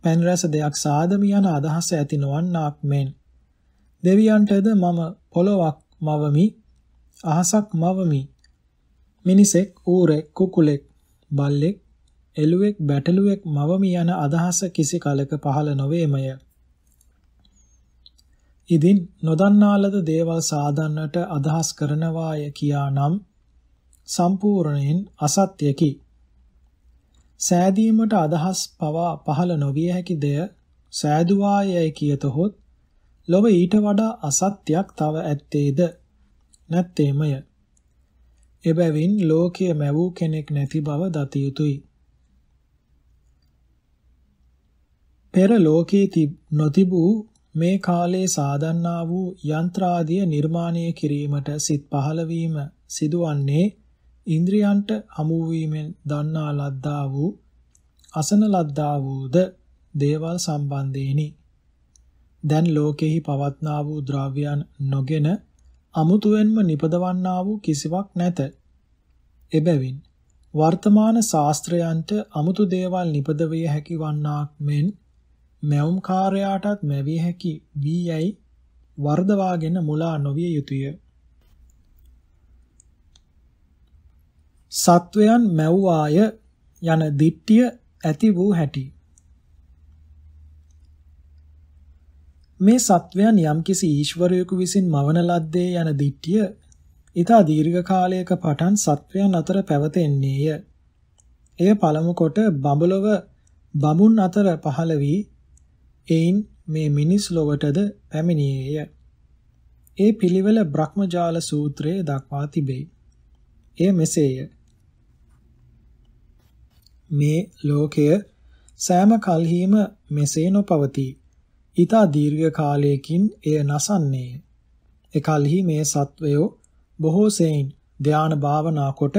පැණි රස දෙයක් සාදමි යන අදහස ඇති නොවන්නාක් මෙන් දෙවියන්ටද මම පොළොවක් මවමි, අහසක් මවමි. මිනිසෙක්, ඌරෙක්, කුකුලෙක්, බල්ලෙක්, එළුවෙක්, බැටළුවෙක් මවමි යන අදහස කිසි කලක පහළ නොවේමය. ඉදින් නොදන්නාලද දේවල් සාධන්නට අදහස් කරනවාය කියා නම් සම්පූර්ණයෙන් අසත්‍යකි. සෑදීමට අදහස් පවා පහළ නොවිය හැකි දෙය සෑදුවායයි කියතහොත් ලොව ඊට වඩා අසත්‍යයක් තව ඇත්තේද? නැත්තේමය. එබැවින් ලෝකයේ මැවූ කෙනෙක් නැති බව දතිය යුතුය. පෙර ලෝකයේ නොතිබූ මේ කාලයේ සාදන්නා වූ යන්ත්‍රාදිය නිර්මාණය කිරීමට සිත් පහළ වීම සිදුවන්නේ ඉන්ද්‍රයන්ට හමු වීමෙන් දන්නා ලද්දා වූ අසන ලද්දා වූද දේවල් සම්බන්ධේනි දැන් ලෝකෙහි පවත්නා වූ ද්‍රව්‍යයන් නොගෙන අමුතුවෙන්ම නිපදවන්නා වූ කිසිවක් නැත. එබැවින් වර්තමාන ශාස්ත්‍රයන්ට අමුතු දේවල් නිපදවිය හැකි වන්නාක් මෙන් මෙවුම් කාර්යයටත් මැවිය හැකි වී යයි වර්ධවාගෙන මුලා නොවිය යුතුය. සත්වයන් මැව්වාය යන දිට්ඨිය ඇති වූ හැටි මේ සත්වයන් යම්කිසි ඊශ්වරයෙකු විසින් මවන ලද්දේ යන දිට්ඨිය ඊතා දීර්ඝ කාලයක පටන් සත්වයන් අතර පැවතෙන්නේය. එය පළමු කොට බඹලොව බමුන් අතර පහළ වී එයින් මේ මිනිස් ලොවටද පැමිණියේය. ඒ පිළිවෙල බ්‍රහ්මජාල සූත්‍රයේ දක්වා තිබේ. එය මෙසේය. මේ ලෝකය සෑම කල්හිම මෙසේ නොපවතී. ඊතා දීර්ඝ කාලයකින් එය නසන්නේ. එකල්හි මේ සත්වයෝ බොහෝ සෙයින් ධාන භාවනා කොට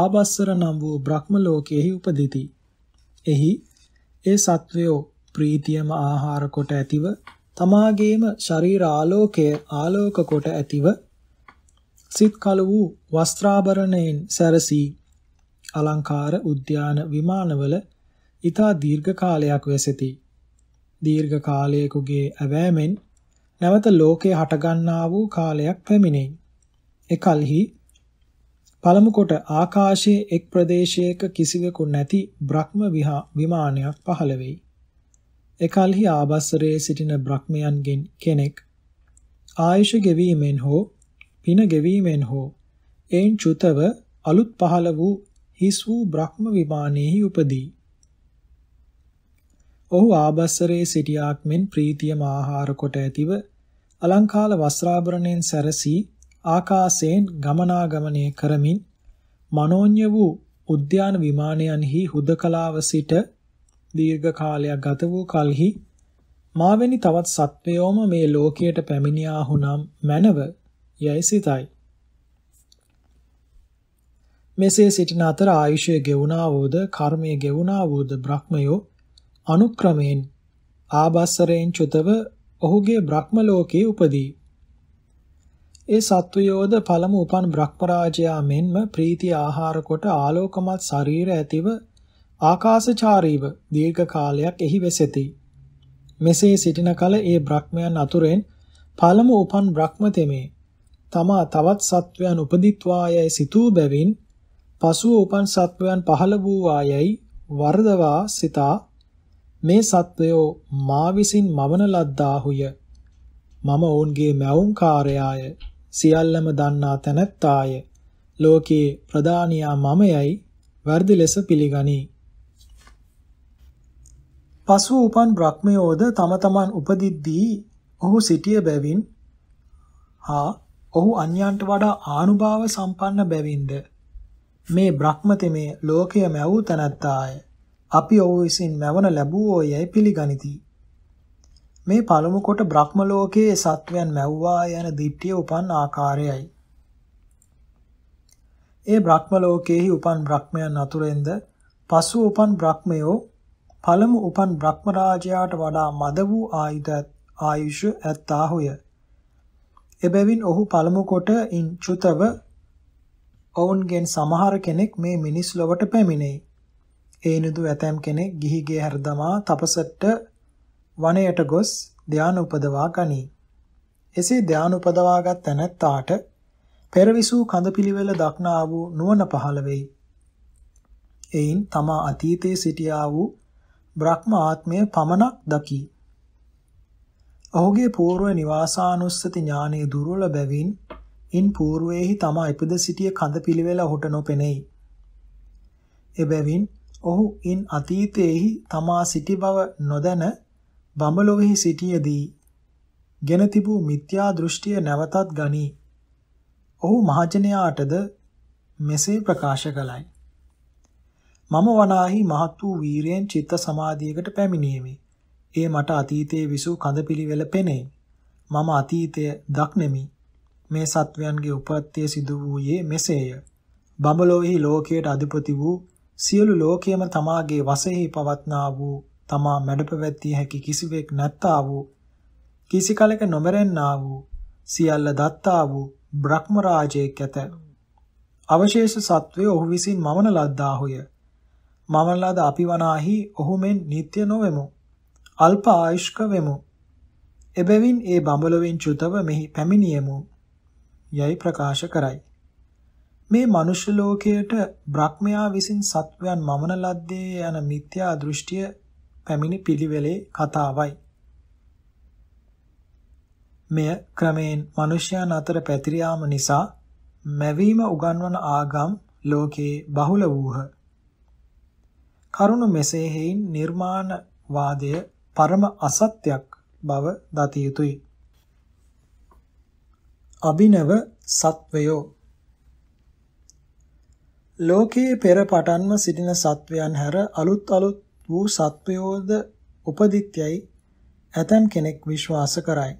ආබස්සර නම් වූ බ්‍රහ්ම ලෝකයේහි උපදිති. එහි ඒ සත්වයෝ ප්‍රීතියම ආහාර කොට ඇතිව තමාගේම ශරීර ආලෝකය ආලෝක කොට ඇතිව සිත් කල වූ වස්ත්‍රාභරණයෙන් සැරසී අලංකාර උද්‍යාන විමානවල ඊතා දීර්ඝ කාලයක් වෙසෙති. දීර්ඝ කාලයකගේ ඇවෑමෙන් නැවත ලෝකේ හටගන්නා වූ කාලයක් පැමිණෙයි. එකල්හි පළමු කොට ආකාශයේ එක් ප්‍රදේශයක කිසිවෙකු නැති බ්‍රහ්ම විමානයක් පහළ වෙයි. එකල්හි ආබස්සරයේ සිටින බ්‍රහ්මයන්ගෙන් කෙනෙක් ආයුෂ ගෙවීමෙන් හෝ පින ගෙවීමෙන් හෝ එයින් චුතව අලුත් පහළ වූ හිස් වූ බ්‍රහ්ම විමානයෙහි උපදී. ඔහු ආභස්සරයේ සිටියාක් මෙන් ප්‍රීතියම ආහාර කොට ඇතිව අලංකාල වස්ත්‍රාභරණයෙන් සැරසී ආකාශයෙන් ගමනාගමනය කරමින් මනෝඤ්‍ය වූ උද්‍යාන විමානයන්හි හුදකලාව සිට දීර්ඝ කාලයක් ගත වූ කලෙහි මාවැනි තවත් සත්වයෝම මේ ලෝකයට පැමිණියාහුනම් මැනව යයි සිතයි. මෙසේ සිටින අතර ආයුෂය ගෙවුණාවෝද කර්මය ගෙවුණාවෝද බ්‍රහ්මයෝ අනුක්‍රමයෙන් ආබස්සරයෙන් චුතව ඔහුගේ බ්‍රහ්ම ලෝකයේ උපදී. ඒ සත්වයෝද පළමු උපන් බ්‍රහ්මරාජයා මෙන්ම ප්‍රීති ආහාර කොට ආලෝකමත් ශරීර ඇතිව ආකාශචාරීව දීර්ඝ කාලයක් එහි වෙසෙති. මෙසේ සිටින කල ඒ බ්‍රහ්මයන් අතුරෙන් පළමු උපන් බ්‍රහ්ම තෙමේ තමා තවත් සත්වයන් උපදිත්වායයි සිතූ බැවින් පසුව උපන් සත්වයන් පහළ වූ ආයයි වර්ධවා සිතා මේ සත්වයෝ මා විසින් මවන ලද්දාහුය මම ඔවුන්ගේ මැවුම්කාරයාය සියල්ලම දන්නා තැනැත්තාය ලෝකේ ප්‍රධානියා මමයයි වර්ධි ලෙස පිළිගනී පසු උපන් බ්‍රහ්මයෝද තම තමන් උපදිද්දී ඔහු සිටිය බැවින් හා ඔහු අන්‍යයන්ට වඩා ආනුභාව සම්පන්න බැවින්ද මේ බ්‍රහ්මතෙමේ ලෝකය මැවූ තැනැත්තාය අපි ඔව් විසින් මැවන ලැබුවෝ යැයි පිළිගනිති. මේ පළමු කොට බ්‍රහ්ම ලෝකයේ සත්වයන් මැව්වා යන දිට්ඨිය උපන් ආකාරයයි. ඒ බ්‍රහ්ම ලෝකයේහි උපන් බ්‍රහ්මයන් අතුරෙන්ද පසු උපන් බ්‍රහ්මයෝ පළමු උපන් බ්‍රහ්ම රාජයාට වඩා මද වූ ආයුධ ආයුෂ ඇත්තාහුය. එබැවින් ඔහු පළමු කොට ඉන් චුතව ඔවුන්ගෙන් සමහර කෙනෙක් මේ මිනිස් ලොවට පැමිණෙයි. ඒනිදු ඇතැම් කෙනෙක් ගිහිගේ හැරදමා තපසට වනයට ගොස් ධානය උපදවා ගනී. එසේ ධානය උපදවාගත් තැනැත්තාට පෙරවිසූ කඳපිලිවෙල දක්නා වූ නුවණ පහළ වෙයි. එයින් තමා අතීතයේ සිටියා වූ බ්‍රහ්ම ආත්මය පමණක් දකි. ඔහුගේ పూర్ව නිවාසානුස්සති ඥානයේ දුර්වල බැවින් ඉන් పూర్වයේහි තමා ඉපද සිටිය කඳ පිළිවෙල ඔහුට නොපෙනෙයි. එබැවින් ඔහු ඉන් අතීතයේහි තමා සිටි බව නොදැන බඹලොවෙහි සිටියේදී ගෙන තිබූ මිත්‍යා දෘෂ්ටිය නැවතත් ගනී. ඔහු මහජනයාටද මෙසේ ප්‍රකාශ කළයි. මම වනාහි මහත් වූ වීරයෙන් චිත්ත සමාධියකට පැමිණීමේ. ඒ මට අතීතයේ විසූ කඳපිළිවෙල පෙනේ. මම අතීතය දක්නෙමි. මේ සත්වයන්ගේ උපත්ය සිදු වූයේ මෙසේය. බඹලොවෙහි ලෝකයට අධිපති වූ සියලු ලෝකයේම තමාගේ වශයෙන් පවත්නා වූ තමා මැඩපැවැත්තිය හැකි කිසිවෙක් නැත්තා වූ කිසි කලක නොමරෙන්නා වූ සියල්ල දත්තා වූ බ්‍රහ්ම රාජයෙක් ඇත. අවශේෂ සත්වය ඔහු විසින් මමන ලද්දාහුය. මමන ලද අපි වනාහි ඔහු මෙන් නিত্য නොවෙමු. අල්ප ආයුෂ්ක වෙමු. එබැවින් ඒ බඹලොවින් චුතව මෙහි පැමිණියමු. යයි ප්‍රකාශ කරයි. මේ මනුෂ්‍ය ලෝකයට බ්‍රහ්මයා විසින් සත්වයන් මමන ලද්දේ යන මිත්‍යා දෘෂ්ටිය පැමිණි පිළිවෙලේ කතාවයි. මෙය ක්‍රමයෙන් මනුෂ්‍යයන් අතර පැතිර නිසා මැවීම උගන්වන ආගම් ලෝකේ බහුල වූහ. කරුණු මෙසේ හේයින් නිර්මාණවාදය පරම අසත්‍යක් බව දතිය යුතුය. අභිනව සත්වයෝ ලෝකයේ පෙර පටන්ම සිටින සත්වයන් හැර අලුත් අලුත් වූ සත්වයෝද උපදිත්‍යයි ඇතැම් කෙනෙක් විශ්වාස කරයි.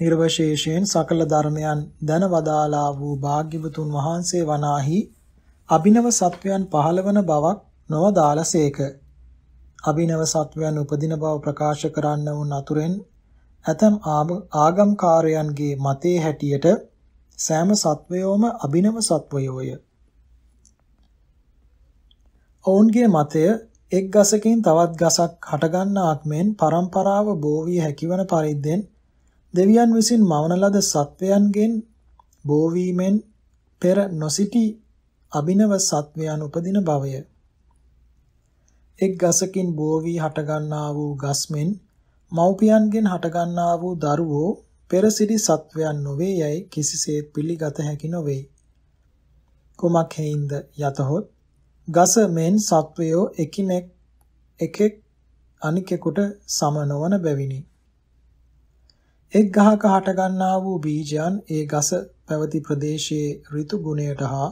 නිර්වශේෂයෙන් සකල ධර්මයන් දැන වදාලා වූ භාග්‍යවතුන් වහන්සේ වනාහි අභිනව සත්වයන් පහළවන බවක් නොවදාලසේක. අභිනව සත්වයන් උපදින බව ප්‍රකාශ කරන්න වුන් අතුරෙන් ඇතම් ආගම්කාරයන්ගේ මතේ හැටියට සෑම සත්වයෝම අභිනව සත්වයෝය. ඔවුන්ගේ මතය එක් ගසකින් තවත් ගසක් හටගන්නාක් මෙන් પરම්පරාව බෝවිය හැකිවන පරිද්දෙන් දෙවියන් විසින් මවන ලද සත්වයන්ගෙන් බෝවීමෙන් පෙර නොසිටි අභිනව සත්වයන් උපදින බවය. එක් ගසකින් බෝවී හටගන්නා වූ ගස්මෙන් මව්පියන්ගෙන් හටගන්නා වූ දරුවෝ පෙර සිටි සත්වයන් නොවේ යයි කිසිසේත් පිළිගත හැකි නොවේ. කුමක් හේින්ද යතහොත් ගස මෙන් සත්වයෝ එකිනෙක එකෙක් අනිකෙකුට සම නොවන බැවිනි. එක් ගහක හට ගන්නා වූ බීජයන් ඒ ගස පැවති ප්‍රදේශයේ ඍතු ගුණයට හා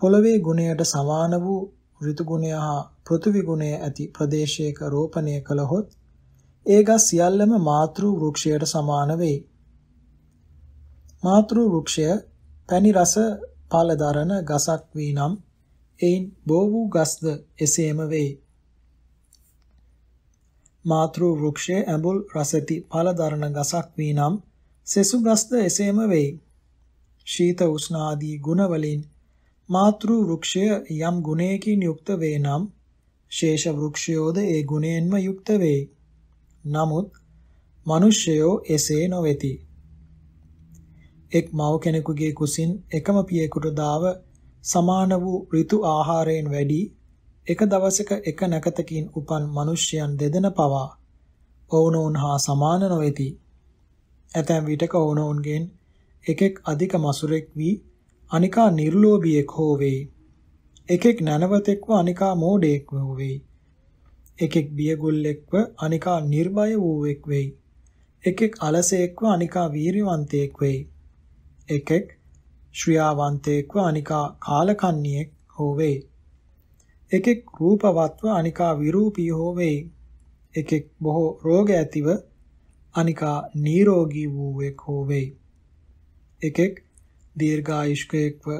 පොළවේ ගුණයට සමාන වූ ඍතු ගුණය හා පෘථිවි ගුණය ඇති ප්‍රදේශයක රෝපණය කළහොත් ඒ ගස් සියල්ලම මාතෘ වෘක්ෂයට සමාන වෙයි. මාතෘ වෘක්ෂය පැණි රස පළදරන ගසක් වී නම් එයින් බෝ වූ ගස්ද එසේම වේ. මාතෘ වෘක්ෂයේ ඇඹුල් රසති ඵලදරණ ගසක් වී නම් සෙසු ගස්ද එසේම වේ. ශීත උෂ්ණ ආදී ගුණවලින් මාතෘ වෘක්ෂය යම් ගුණයකින් යුක්ත වේ නම් ශේෂ වෘක්ෂයෝද ඒ ගුණයෙන්ම යුක්ත වේ. නමුත් මිනිස්යෝ එසේ නොවේති. එක් මව කෙනෙකුගේ කුසින් එකම පියෙකුට දාව සමාන වූ ඍතු ආහාරයෙන් වැඩි එක දවසක එක නැකතකින් උපන් මිනිසයන් දෙදෙන පවා ඔවුනොවුන් හා සමාන නොවේති. ඇතැම් විටක ඔවුනොවුන්ගෙන් එකෙක් අධික මසුරෙක් වී අනිකා නිර්ලෝභියෙක් හෝ වේ. එකෙක් නැනවතෙක්ව අනිකා මෝඩයෙක් වූ වේ. එකෙක් බියගුල්ලෙක්ව අනිකා නිර්භය වූවෙක් වෙයි. එකෙක් අලසයෙක්ව අනිකා වීරියවන්තයෙක් වෙයි. එකෙක් ශ්‍රියාවන්තයෙක්ව අනිකා කාලකන්ණියෙක් හෝ වේ. එකෙක් රූපවත්ව අනිකා විරූපී හෝ වේ. එකෙක් බොහෝ රෝග ඇතිව අනිකා නිරෝගී වූවෙක් හෝ වේ. එකෙක් දීර්ඝායුෂ්කයෙක්ව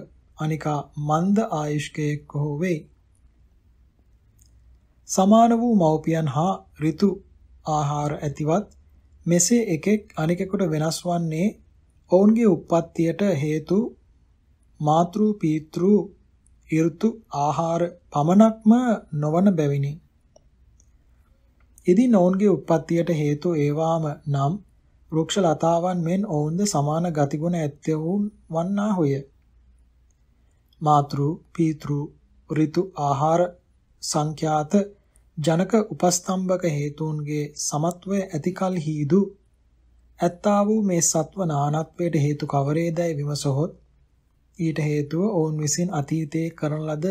අනිකා මන්ද ආයුෂ්කයෙක් හෝ වේ. සමාන වූ මව්පියන් හා ඍතු ආහාර ඇතිවත් මෙසේ එකෙක් අනිකෙකුට වෙනස් වන්නේ ඔවුන්ගේ උප්පත්තියට හේතු මාතෘ පීතෘ ඍතු ආහාර පමණක්ම නොවන බැවිනි. එදින ඔවුන්ගේ උප්පත්තියට හේතු ඒවාම නම් වෘක්ෂ ලතාවන් මෙන් ඔවුන්ද සමාන ගතිගුණ ඇත්තේ වුන් වන්නාහුය. මාතෘ පීතෘ ඍතු ආහාර සංඛ්‍යාත ජනක උපස්තම්භක හේතුන්ගේ සමත්වය ඇතිකල් හීදු ඇත්තා වූ මේ සත්ව නානත්වයට හේතු කවරේදයි විමසොහොත් ඊට හේතුව ඔවුන් විසින් අතීතයේ කරන ලද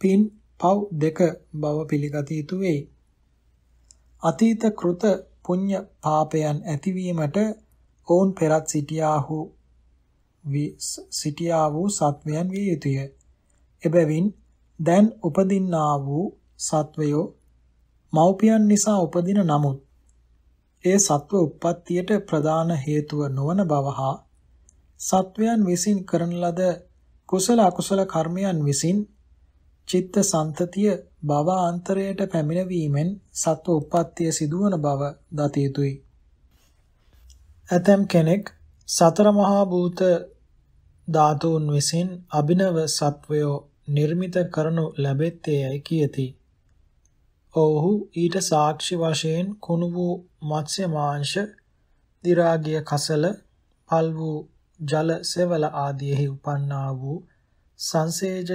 පින් පව් දෙක බව පිළිගත යුතු වෙයි. අතීත කෘත පුණ්‍ය පාපයන් ඇතිවීමට ඔවුන් පෙරත් සිටියාහු සිටියා වූ සත්වයන් විය යුතුය. එබැවින් දැන් උපදින්නා වූ සත්වයෝ මව්පියන් නිසා උපදින නමුත් ඒ සත්ව උප්පත්තියට ප්‍රධාන හේතුව නොවන බව හා සත්වයන් විසින් කරන ලද කුසල අකුසල කර්මයන් විසින් චිත්ත සන්තතිය භව අන්තරයට පැමිණවීමෙන් සත්ව උප්පත්තිය සිදුවන බව දත යුතුයි. ඇතම් කෙනෙක් සතර මහා භූත ධාතුන් විසින් අභිනව සත්වයෝ නිර්මිත කරනු ලැබෙත්තේයි කියති. ඔවුහු ඊට සාක්ෂි වශයෙන් කුණු වූ මත්ස්‍ය මාංශ, දි රාගිය කසල, පල් වූ ජල සෙවල ආදීෙහි උපන්නා වූ සංසේජද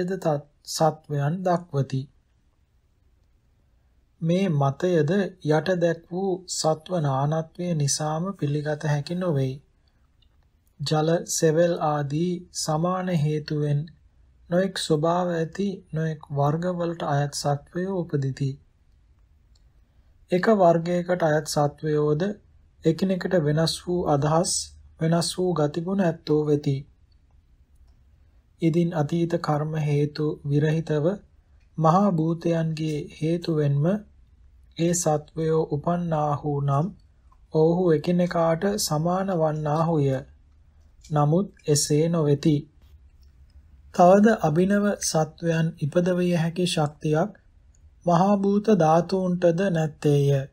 සත්වයන් දක්වති. මේ මතයද යට දැක් වූ සත්ව නානත්වය නිසාම පිළිගත හැකි නොවේ. ජල සෙවල් ආදී සමාන හේතුවෙන් නොඑක් ස්වභාව ඇති නොඑක් වර්ගවලට අයත් සත්වයෝ උපදිති. එක වර්ගයකට අයත් සත්වයෝද එකිනෙකට වෙනස් වූ අදහස් වෙනස් වූ ගතිගුණ ඇත්තෝ වෙති. ඉදින් අතීත කර්ම හේතු විරහිතව මහා භූතයන්ගේ හේතුවෙන්ම ඒ සත්වයෝ උපන්නාහු නම් ඔවුහු එකිනෙකාට සමාන වන්නාහුය. නමුත් එසේ නොවේති. තවද අභිනව සත්වයන් ඉපදවිය හැකි ශක්තියක් මහා භූත ධාතුන්ටද නැත්තේය.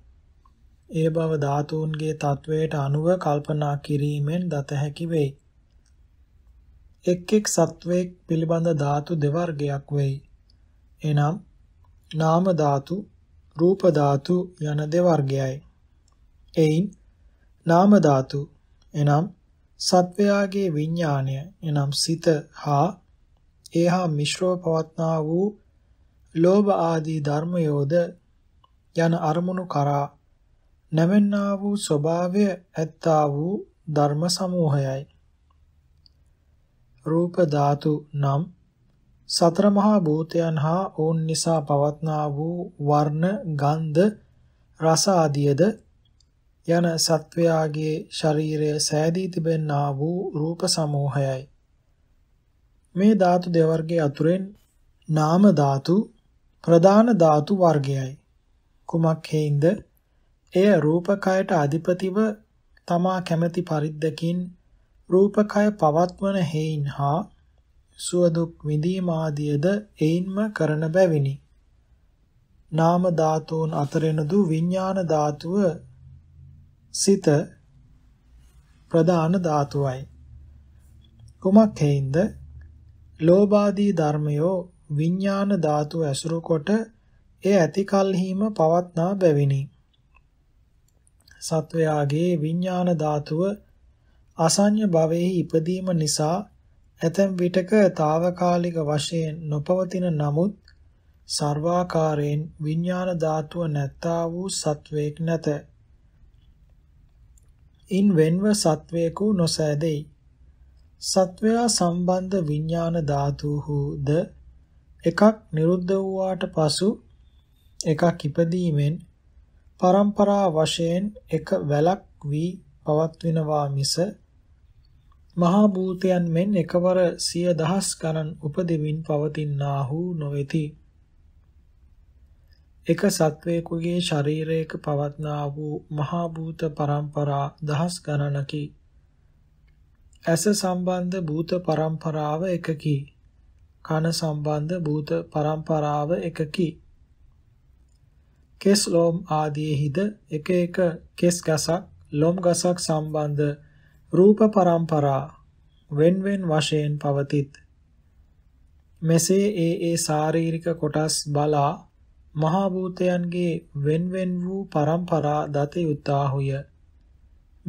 ඒ බව ධාතුන්ගේ තත්වයට අනුව කල්පනා කිරීමෙන් දත හැකි වෙයි. එක් එක් සත්වයක් පිළිබඳ ධාතු දෙවර්ගයක් වෙයි. එනම් නාම ධාතු, රූප ධාතු යන දෙවර්ගයයි. එයින් නාම ධාතු එනම් සත්වයාගේ විඥාණය එනම් සිත හා ඒහා මිශ්‍රව පවත්නා වූ ලෝභ ආදී ධර්මයෝද යන අරමුණු කරා නැමෙන්නා වූ ස්වභාවය ඇත්තා වූ ධර්ම සමූහයයි. රූප ධාතු නම් සතර මහා භූතයන් හා ඕන් නිසා පවත්නා වූ වර්ණ, ගන්ධ, රස ආදියද යන සත්වයාගේ ශරීරය සෑදී තිබෙනා වූ රූප සමූහයයි. මේ ධාතු දෙවර්ගයේ අතුරෙන් නාම ධාතු ප්‍රධාන ධාතු වර්ගයයි. කුමක් හේඳ එය රූපකයට අධිපතිව තමා කැමැති පරිද්දකින් රූපකය පවත්වන හේයින් හා සුවදුක් විඳීම ආදියද එයින්ම කරන බැවිනි. නාම ධාතුන් අතරෙනදු විඥාන ධාතුව සිත ප්‍රධාන ධාතුවයි. කුමක් හේින්ද? ලෝභාදී ධර්මයෝ විඥාන ධාතුව ඇසුරු කොට එය ඇති කල්හිම පවත්නා බැවිනි. සත්වයාගේ විඥාන ධාතුව අසඤ්ඤ භවයේ ඉපදීම නිසා ඇතැම් විටක తాවකාලික වශයෙන් නොපවතින නමුත් සර්වාකාරයෙන් විඥාන ධාතුව නැත්තා වූ සත්වයක් නැත. ඉන් වෙන්ව සත්වයකු නොසෑදෙයි. සත්වයා සම්බන්ධ විඥාන ධාතුහුද එකක් නිරුද්ධ වූාට පසු එකක් ඉපදීමෙන් પરම්පරා වශයෙන් එක වැලක් වී පවත්වනවා මිස මහා භූතයන් මෙන් එකවර සිය දහස් ගණන් උපදෙමින් පවතිනාහු නොවේති. එක සත්වයෙකුගේ ශරීරයක පවත්නා වූ මහා භූත පරම්පරා දහස් ගණනකි. ඇස සම්බන්ධ භූත පරම්පරාව එකකි. කන සම්බන්ධ භූත පරම්පරාව එකකි. කෙස් ලෝම් ආදීෙහිද එක එක කෙස් ගසක් ලොම් ගසක් සම්බන්ධ රූප පරම්පරා වෙන්වෙන් වශයෙන් පවතිත්. මෙසේ ඒ ඒ ශාරීරික කොටස් බලා මහා භූතයන්ගේ වෙන්වෙන් වූ පරම්පරා දත යුතාහුය.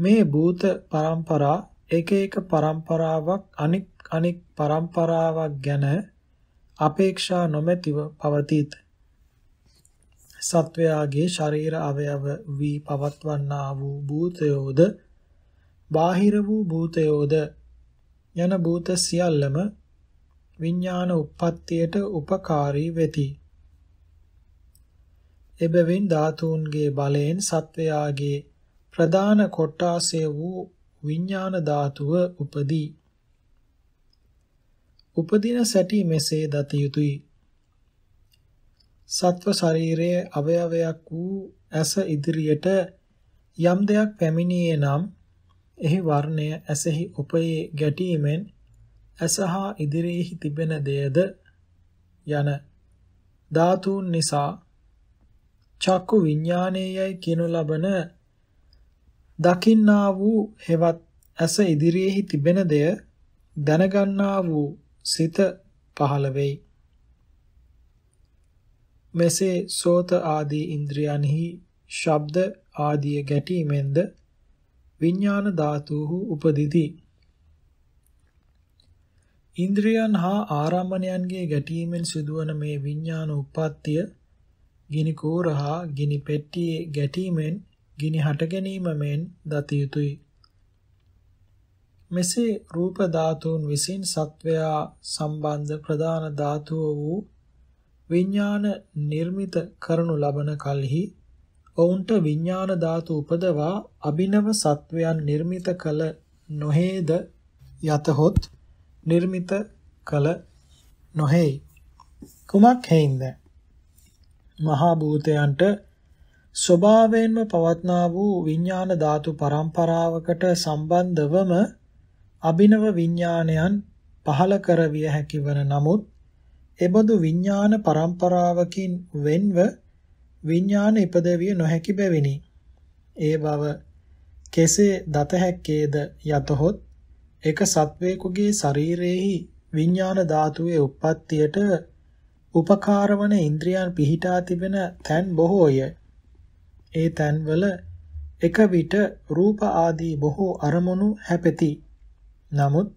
මේ භූත පරම්පරා එක එක පරම්පරාවක් අනික් අනික් පරම්පරාවක් ගැන අපේක්ෂා නොමැතිව පවතිත්. සත්වයාගේ ශරීර අවයව වී පවත්වන්නා වූ භූතයෝද බාහිර වූ භූතයෝද යන භූත සියල්ලම විඥාන උප්පත්තියට උපකාරී වෙති. එබැවින් ධාතුන්ගේ බලයෙන් සත්වයාගේ ප්‍රධාන කොටාසය වූ විඥාන ධාතුව උපදී. උපදින සැටි මෙසේ දත යුතුයි. සත්ව ශරීරයේ අවයවයක් වූ ඇස ඉදිරියට යම් දෙයක් පැමිණියේ නම් එහි වර්ණය ඇසෙහි උපයේ ගැටීමෙන් ඇස හා ඉදිරියෙහි තිබෙන දෙයද යන ධාතුන් නිසා චක්කු විඥානයේයි කියනු ලබන දකින්නා වූ හෙවත් ඇස ඉදිරියෙහි තිබෙන දෙය දැනගන්නා වූ සිත පහළ වෙයි. මෙසේ සෝත ආදී ඉන්ද්‍රියන්හි ශබ්ද ආදිය ගැටීමෙන්ද විඥාන ධාතුහු උපදිති. ඉන්ද්‍රියන් හා ආරම්මණයන්ගේ ගැටීමෙන් සිදුවන මේ විඥාන උප්පත්තිය ගිනි කෝර හා ගිනි පෙට්ටියේ ගැටීමෙන් ගිනි හට ගැනීම මෙන් දතිය යුතුය. මෙසේ රූප ධාතුන් විසින් සත්වයා සම්බන්ධ ප්‍රධාන ධාතුව වූ විඥාන නිර්මිත කරනු ලබන කලෙහි ඔවුන්ට විඥාන ධාතු උපදවා අභිනව සත්වයන් නිර්මිත කල නොහේද යතහොත් නිර්මිත කල නොහේයි කුමක් හේින්ද මහා භූතයන්ට ස්වභාවයෙන්ම පවත්නා වූ විඥාන ධාතු පරම්පරාවකට සම්බන්ධවම අභිනව විඥානයන් පහළ කරවිය හැකි වන නමුත් එබඳු විඥාන පරම්පරාවකින් වෙන්ව විඥාන ඉපදවිය නොහැකි බැවිනි. ඒ බව කෙසේ දත හැක්කේද යතහොත් එක සත්වේකුගේ ශරීරයේහි විඥාන ධාතුවේ උප්පත්තියට උපකාරවන ඉන්ද්‍රියන් පිහිටා තිබෙන තැන් බොහෝය. ඒ තැන්වල එක විට රූප ආදී බොහෝ අරමුණු හැපෙති. නමුත්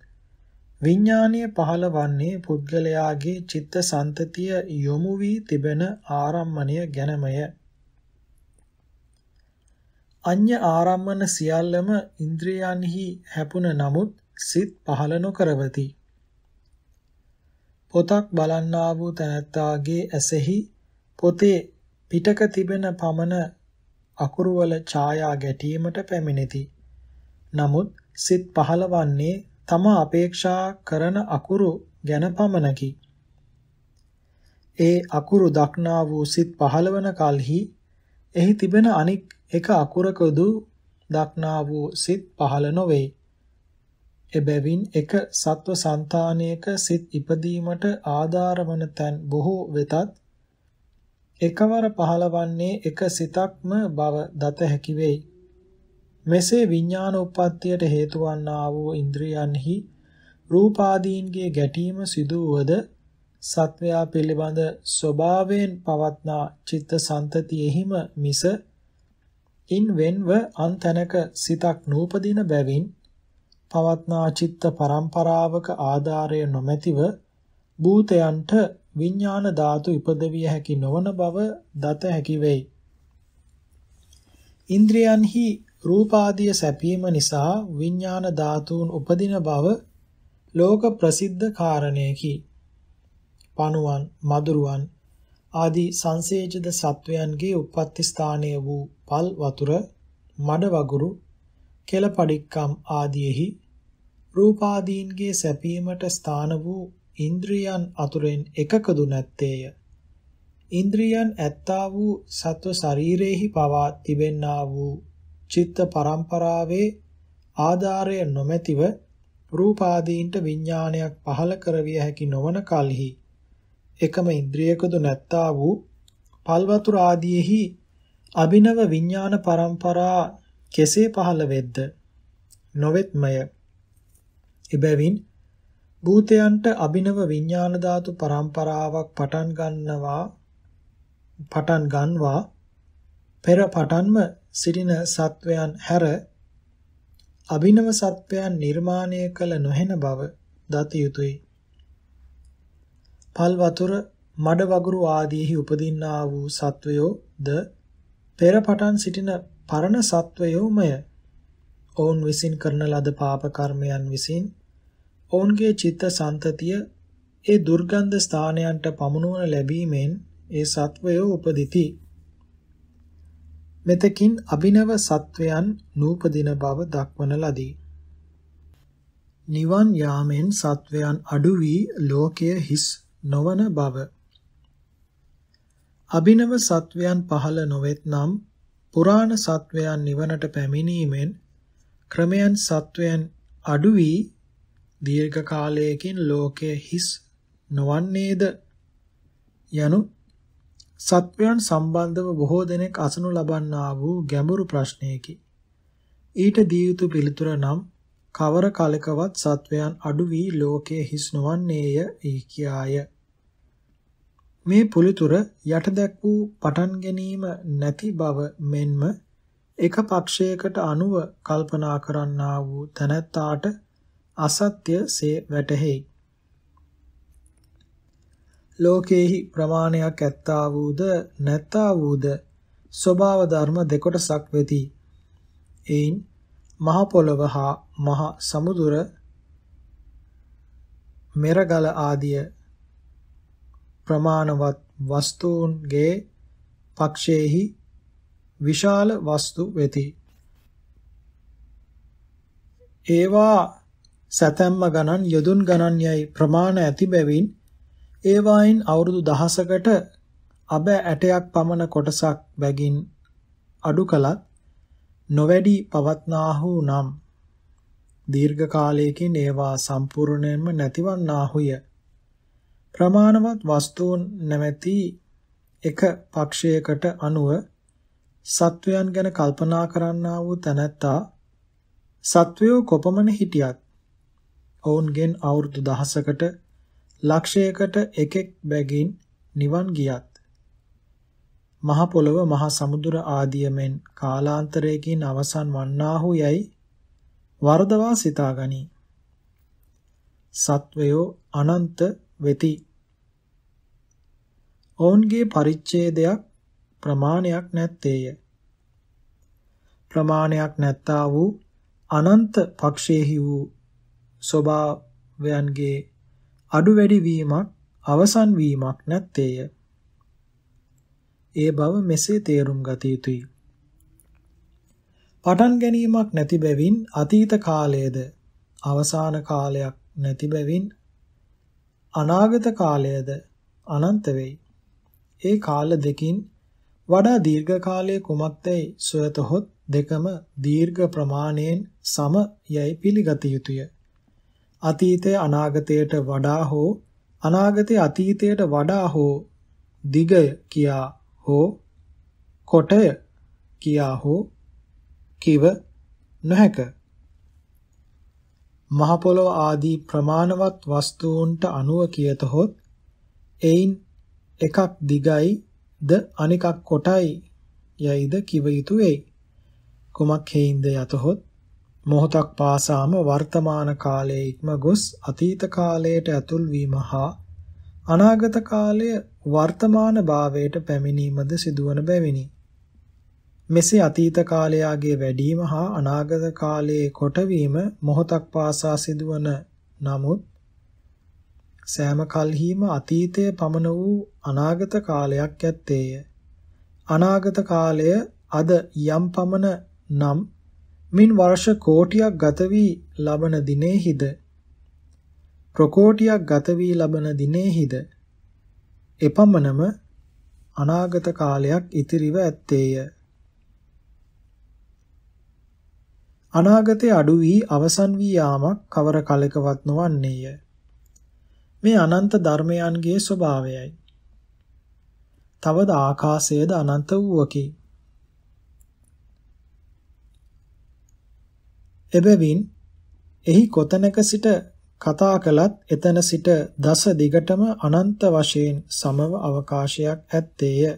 විඥානය පහළ වන්නේ පුද්ගලයාගේ චිත්ත සන්තතිය යොමු වී තිබෙන ආරම්මණය ගැනමය. අඤ්‍ය ආරම්මන සියල්ලම ඉන්ද්‍රයන්හි හැපුණ නමුත් සිත් පහළ නොකරවති. පොතක් බලන්නා වූ තැනැත්තාගේ ඇසෙහි පොතේ පිටක තිබෙන පමණ අකුරුවල ඡායා ගැටීමට පැමිණෙති. නමුත් සිත් පහළවන්නේ තම අපේක්ෂා කරන අකුරු ගැන පමණකි. ඒ අකුරු දක්නා වූ සිත් පහළවන කල්හි එහි තිබෙන අනික් එක අකුරකදු දක්නා වූ සිත් පහළ නොවේ. එබැවින් එක සත්ව సంతානයක සිත් ඉපදීමට ආධාර වන තැන් බොහෝ වෙතත් එකවර පහළවන්නේ එක සිතක්ම බව දත හැකි වෙයි. මෙසේ විඥාන උප්පත්තියට හේතු වන්නා වූ ඉන්ද්‍රියන්හි රූපාදීන්ගේ ගැටීම සිදු වද සත්වයා පිළිබඳ ස්වභාවයෙන් පවත්නා චිත්ත සන්තතියෙහිම මිස ඉන් වෙන්ව අන්තනක සිතක් නූපදින බැවින් පවත්නා චිත්ත පරම්පරාවක ආධාරය නොමැතිව භූතයන්ට විඥාන ධාතු ඉපදවිය හැකි නොවන බව දත හැකි වෙයි. ඉන්ද්‍රයන්හි රූපාදිය සැපීම නිසා විඥාන ධාතුන් උපදින බව ලෝක ප්‍රසිද්ධ කාරණයකි. පණුවන්, මදුරුවන් ආදී සංසේජිත සත්වයන්ගේ උප්පත්ති ස්ථානය වූ පල් වතුර, මඩ වගුරු, කෙලපඩික්කම් ආදීෙහි රූපාදීන්ගේ සැපීමට ස්ථාන වූ ඉන්ද්‍රියන් අතුරෙන් එකකදු නැත්තේය. ඉන්ද්‍රියන් ඇත්තා වූ සත්ව ශරීරයේහි පවා තිබෙන්නා වූ චිත්ත පරම්පරාවේ ආධාරය නොමැතිව රූපාදීන්ට විඥානයක් පහළ කරවිය හැකි නොවන කලෙහි එකම ඉන්ද්‍රියකදු නැත්තා වූ පල්වතුර ආදීෙහි අභිනව විඥාන පරම්පරා කෙසේ පහළ වෙද්ද නොවෙත්මය එබැවින් භූතයන්ට අභිනව විඥාන ධාතු පරම්පරාවක් පටන් ගන්නවා පටන් ගන්නවා පෙර පටන්ම සිටින සත්වයන් හැර අභිනව සත්වයන් නිර්මාණය කළ නොහෙන බව දත යුතුය. පල් වතුර මඩ වගුරු ආදීහි උපදින්නා වූ සත්වයෝ ද පෙරපටන් සිටින පරණ සත්වයෝමය. ඔවුන් විසින් කරන ලද පාප කර්මයන් විසින් ඔවුන්ගේ චිත්ත සන්තතිය ඒ දුර්ගන්ධ ස්ථානයන්ට පමුණුවන ලැබීමෙන් ඒ සත්වයෝ උපදිති. මෙතකින් අභිනව සත්වයන් නූපදින බව දක්වන ලදී. නිවන් යාමෙන් සත්වයන් අඩු වී ලෝකය හිස් නොවන බව. අභිනව සත්වයන් පහළ නොවෙත් නම් පුරාණ සත්වයන් නිවනට පැමිණීමෙන් ක්‍රමයන් සත්වයන් අඩු වී දීර්ඝ කාලයකින් ලෝකය හිස් නොවන්නේද යනු සත්වයන් සම්බන්ධව බොහෝ දෙනෙක් අසනු ලබන්නා වූ ගැඹුරු ප්‍රශ්නයකි. ඊට දිය යුතු පිළිතුර නම් කවර කලකවත් සත්වයන් අඩු වී ලෝකයේ හිස් නොවන්නේය ඒ කියාය. මේ පුළිතුර යටදැක් වූ පටන් ගැනීම නැති බව මෙන්ම එක පක්ෂයකට අනුව කල්පනා කරන්නා වූ තැනැත්තාට අසත්‍ය සේ වැටහෙයි. ලෝකේහි ප්‍රමාණයක් ඇත්තා වූද නැත්තා වූද ස්වභාව ධර්ම දෙකොටසක් වෙති. එයින් මහ පොළව හා මහ සමුදුර මෙරගල ආදිය ප්‍රමාණවත් වස්තුන්ගේ පක්ෂේහි විශාල වස්තු වෙති. ඒවා සැතැම්ම ගණන් යොදුන් ගණන් යයි ප්‍රමාණ ඇති බැවින් ඒවායින් අවුරුදු දහසකට අබ ඇටයක් පමණ කොටසක් බැගින් අඩු කළත් නොවැඩි පවත්නාහු නම් දීර්ඝ කාලයකින් ඒවා සම්පූර්ණයෙන්ම නැතිවන්නාහුය ප්‍රමාණවත් වස්තුන් නැමැති එක පක්ෂයකට අනුව සත්වයන් ගැන කල්පනා කරන්නා වූ තැනැත්තා සත්වයෝ කොපමණ හිටියත් ඔවුන්ගෙන් අවුරුදු දහසකට ලක්ෂයකට එකෙක් බැගින් නිවන් ගියත් මහ පොළව මහ සමුද්‍ර ආදිය මෙන් කාලාන්තරයකින් අවසන් වන්නාහු යයි වර්ධවා සිතාගනි සත්වයෝ අනන්ත වෙති ඔවුන්ගේ පරිච්ඡේදයක් ප්‍රමාණයක් නැත්තේය ප්‍රමාණයක් නැත්තා වූ අනන්ත පක්ෂේහි වූ ස්වභාවයන්ගේ අඩු වැඩි වීමක් අවසන් වීමක් නැත්තේය. ඒ බව මෙසේ තේරුම් ගත යුතුය. පටන් ගැනීමක් නැති බැවින් අතීත කාලයේද අවසාන කාලයක් නැති බැවින් අනාගත කාලයද අනන්ත වෙයි. ඒ කාල දෙකින් වඩා දීර්ඝ කාලයේ කුමක්දයි සොයතොත් දෙකම දීර්ඝ ප්‍රමාණයෙන් සම යයි පිළිගත යුතුය. අතීතය අනාගතයට වඩා හෝ අනාගතය අතීතයට වඩා හෝ දිගය කියා හෝ කොටය කියා හෝ කිව නොහැක. මහ පොළොව ආදී ප්‍රමාණවත් වස්තුන්ට අනුව කියතහොත් එයින් එකක් දිගයි ද අනිකක් කොටයි යයිද කිව යුතුය. කුමක් හේින්ද යතහොත් මොහොතක් පාසාම වර්තමාන කාලයේ ඉක්ම ගොස් අතීත කාලයට ඇතුල් වීම හා අනාගත කාලය වර්තමාන භාවයට පැමිණීමද සිදුවන බැවිනි. මෙසේ අතීත කාලයාගේ වැඩිම හා අනාගත කාලයේ කොටවීම මොහොතක් පාසා සිදුවන නමුත් සෑම කල්හිම අතීතයේ පමණ වූ අනාගත කාලයක් ඇත්තේය. අනාගත කාලය අද යම් පමණ නම් මින් වර්ෂ කෝටියක් ගත වී ලබන දිනෙහිද ප්‍රකෝටියක් ගත වී ලබන දිනෙහිද එපමණම අනාගත කාලයක් ඉතිරිව ඇත්තේය අනාගතේ අඩු වී අවසන් වී යාමක් කවර කලකවත් නොවන්නේය මේ අනන්ත ධර්මයන්ගේ ස්වභාවයයි තවද ආකාශයේද අනන්ත වූවකි එබැවින් එහි කොතැනක සිට කතා කළත් එතන සිට දස දිගටම අනන්ත වශයෙන් සමව අවකාශයක් ඇත්තේය.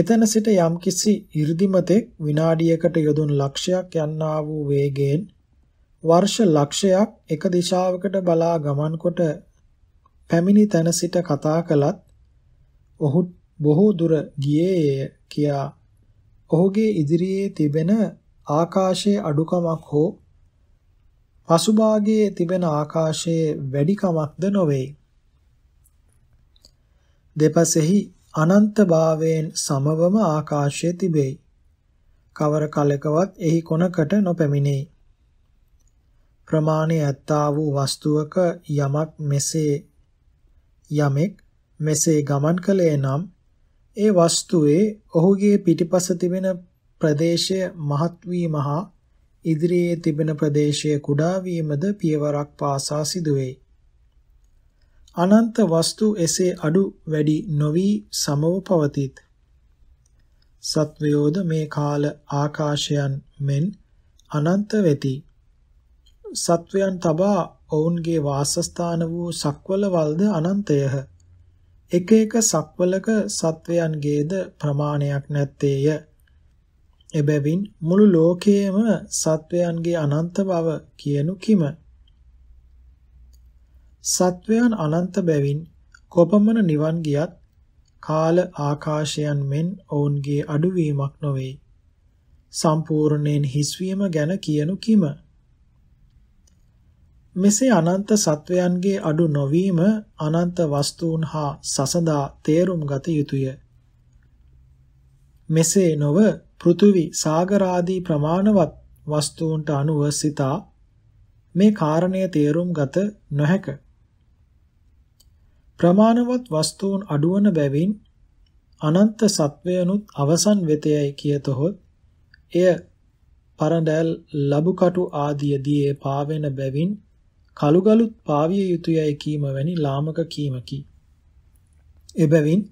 එතන සිට යම්කිසි 이르දිමතෙක් විනාඩියකට යොදුන් ලක්ෂයක් යන්නා වූ වේගයෙන් වර්ෂ ලක්ෂයක් එක දිශාවකට බලා ගමන් කොට පැමිණි තැන සිට කතා කළත් ඔහු බොහෝ දුර ගියේය කියා ඔහුගේ ඉදිරියේ තිබෙන ආකාශයේ අඩුකමක් හෝ පසුභාගයේ තිබෙන ආකාශයේ වැඩිකමක්ද නොවේ. දෙපසෙහි අනන්තභාවයෙන් සමවම ආකාශය තිබේ. කවර කලකවත් එහි කොනකට නොපැමිණේ. ප්‍රමාණය ඇත්තා වූ වස්තුවක යමක් මෙසේ යමෙක් මෙසේ ගමන් කළේ නම් ඒ වස්තුවේ ඔහුගේ පිටිපස තිබෙන ප්‍රදේශය මහත් වීම හා ඉදිරියේ තිබෙන ප්‍රදේශය කුඩා වීමද පියවරක් පාසා සිදුවේ. අනන්ත වස්තු එසේ අඩු වැඩි නොවි සමව පවතිත්. සත්වයෝද මේ කාල ආකාශයන් මෙන් අනන්ත වෙති. සත්වයන් තබා ඔවුන්ගේ වාසස්ථාන වූ සක්වලවල්ද අනන්තයහ. එක එක සක්වලක සත්වයන්ගේද ප්‍රමාණයක් නැත්තේය. එබැවින් මුළු ලෝකයේම සත්වයන්ගේ අනන්ත බව කියනු කිම? සත්වයන් අනන්ත බැවින් කොපමණ නිවන් ගියත් කාල ආකාශයන් මෙන් ඔවුන්ගේ අඩුවීමක් නොවේ. සම්පූර්ණයෙන් හිස්වීම ගැන කියනු කිම? මෙසේ අනන්ත සත්වයන්ගේ අඩු නොවීම අනන්ත වස්තුන් හා සසඳා තේරුම් ගත යුතුය. මෙසේ නොව පෘථුවි සාගර ආදී ප්‍රමාණවත් වස්තුන්ට අනුව සිතා මේ කාරණය තේරුම් ගත නොහැක. ප්‍රමාණවත් වස්තුන් අඩුවන බැවින් අනන්ත සත්වයනුත් අවසන් වෙතයයි කියතොත් එය පරඬැල් ලබුකටු ආදිය දියේ පාවෙන බැවින් කලුගලුත් පාවිය යුතුයයි කීම වැනි ලාමක කීමකි. එබැවින්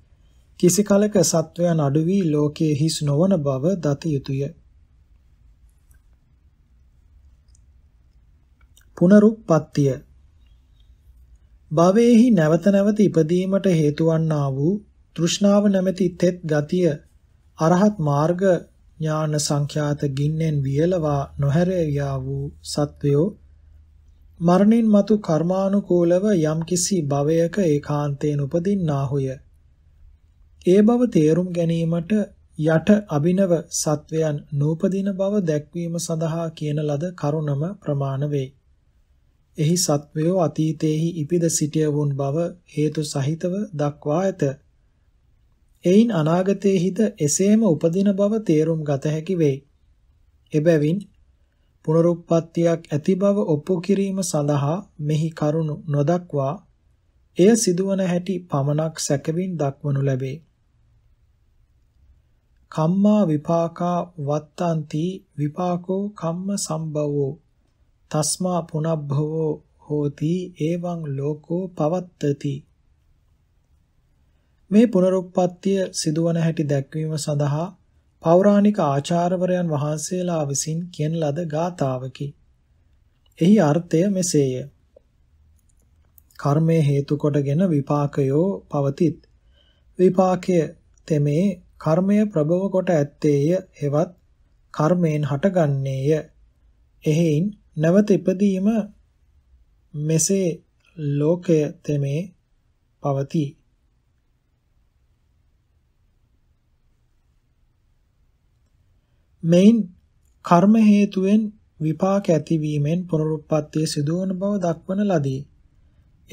කිසි කලක සත්වයන් අඩු වී ලෝකයේ හිස් නොවන බව දත යුතුය. පුනරුත්පත්තිය භවයේහි නැවත නැවත ඉපදීමට හේතු වන්නා වූ තෘෂ්ණාව නැමැති තෙත් ගතිය අරහත් මාර්ග ඥාන සංඛ්‍යාත ගින්නෙන් වියලවා නොහැර යා වූ සත්වයෝ මරණින් මතු කර්මානුකූලව යම්කිසි භවයක ඒකාන්තයෙන් උපදින්නාහුය ඒ බව තේරුම් ගැනීමට යට අභිනව සත්වයන් නූපදින බව දැක්වීම සඳහා කියන ලද කරුණම ප්‍රමාණ වේ. එහි සත්වයෝ අතීතයේහි ඉපිද සිටියවුන් බව හේතු සහිතව දක්වා ඇත. එයින් අනාගතයේහිද එසේම උපදින බව තේරුම් ගත හැකි වේ. එබැවින් පුනරුත්පත්තියක් ඇති බව ඔප්පු කිරීම සඳහා මෙහි කරුණු නොදක්වා එය සිදුවන හැටි පමණක් සැකවින් දක්වනු ලැබේ. කම්මා විපාකා වත්තන්ති විපාකෝ කම්ම සම්භවෝ තස්මා පුනබ්භවෝ හෝති එවං ලෝකෝ පවත්තති මේ පුනරුත්පත්තිය සිදුවන හැටි දැක්වීම සඳහා පෞරාණික ආචාර්යවරයන් වහන්සේලා විසින් කියන ලද ගාථාවකි. එහි අර්ථය මෙසේය. කර්මය හේතු කොටගෙන විපාකයෝ පවතිත්. විපාකය තෙමේ කර්මය ප්‍රබව කොට ඇත්තේය එවත් කර්මයෙන් හටගන්නේය එහෙයින් නැවත ඉපදීම මෙසේ ලෝකය තෙමේ පවතී මෙයින් කර්ම හේතුවෙන් විපාක ඇතිවීමෙන් පුනරුත්පත්තිය සිදුවන බව දක්වන ලදී.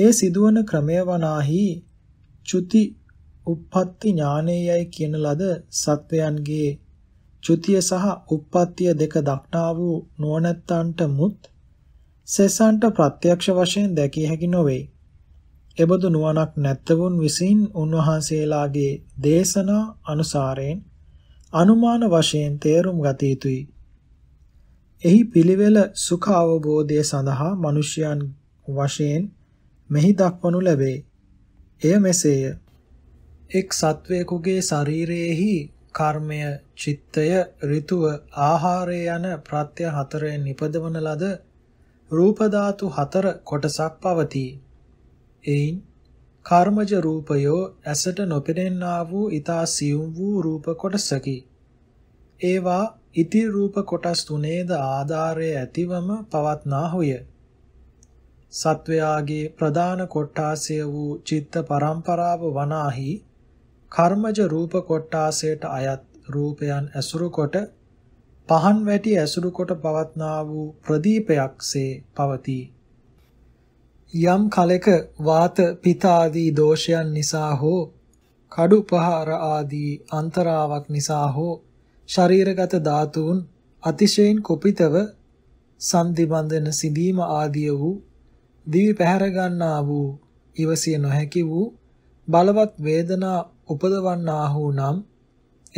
ඒ සිදුවන ක්‍රමය වනාහි චුති uppatti ඥානයයි කියන ලද සත්වයන්ගේ චුතිය සහ uppattiය දෙක දක්නා වූ නොනැත්තන්ට මුත් සසන්ට ප්‍රත්‍යක්ෂ වශයෙන් දැකිය හැකි නොවේ. එබඳු නුවණක් නැත්තවුන් විසින් උන්වහන්සේලාගේ දේශනා අනුසාරයෙන් අනුමාන වශයෙන් තේරුම් ගත යුතුයි. එහි පිළිවෙල සුඛ අවබෝධය සඳහා මිනිසයන් වශයෙන් මෙහි දක්වනු ලැබේ. එය මෙසේය. එක් සත්වයෙකුගේ ශරීරයේහි කර්මය, චිත්තය, ඍතුව, ආහාරය යන ප්‍රත්‍ය හතරෙන් නිපදවන ලද රූප ධාතු හතර කොටසක් පවතී. එයින් කර්මජ රූපයෝ ඇසට නොපෙනෙන්නා වූ ඊතා සියුම් වූ රූප කොටසකි. ඒවා ඉතිරි රූප කොටස් තුනේද ආධාරය ඇතිවම පවත්නා හොය. සත්වයාගේ ප්‍රධාන කොටාසය වූ චිත්ත පරම්පරාව වනාහි කර්මජ රූප කොටාසයට අයත් රූපයන් ඇසුරු කොට පහන් වැටි ඇසුරු කොට පවත්නා වූ ප්‍රදීපයක්සේ පවතී. යම් කලෙක වාත පිත ආදී දෝෂයන් නිසා හෝ කඩු පහාර ආදී අන්තරාවක් නිසා හෝ ශරීරගත ධාතුන් අතිශයින් කුපිතව සම්දිබන්ධන සිදීම ආදී වූ දිවි පැහැර ගන්නා වූ ඉවසිය නොහැකි වූ බලවත් වේදනා උපදවන්නාහු නම්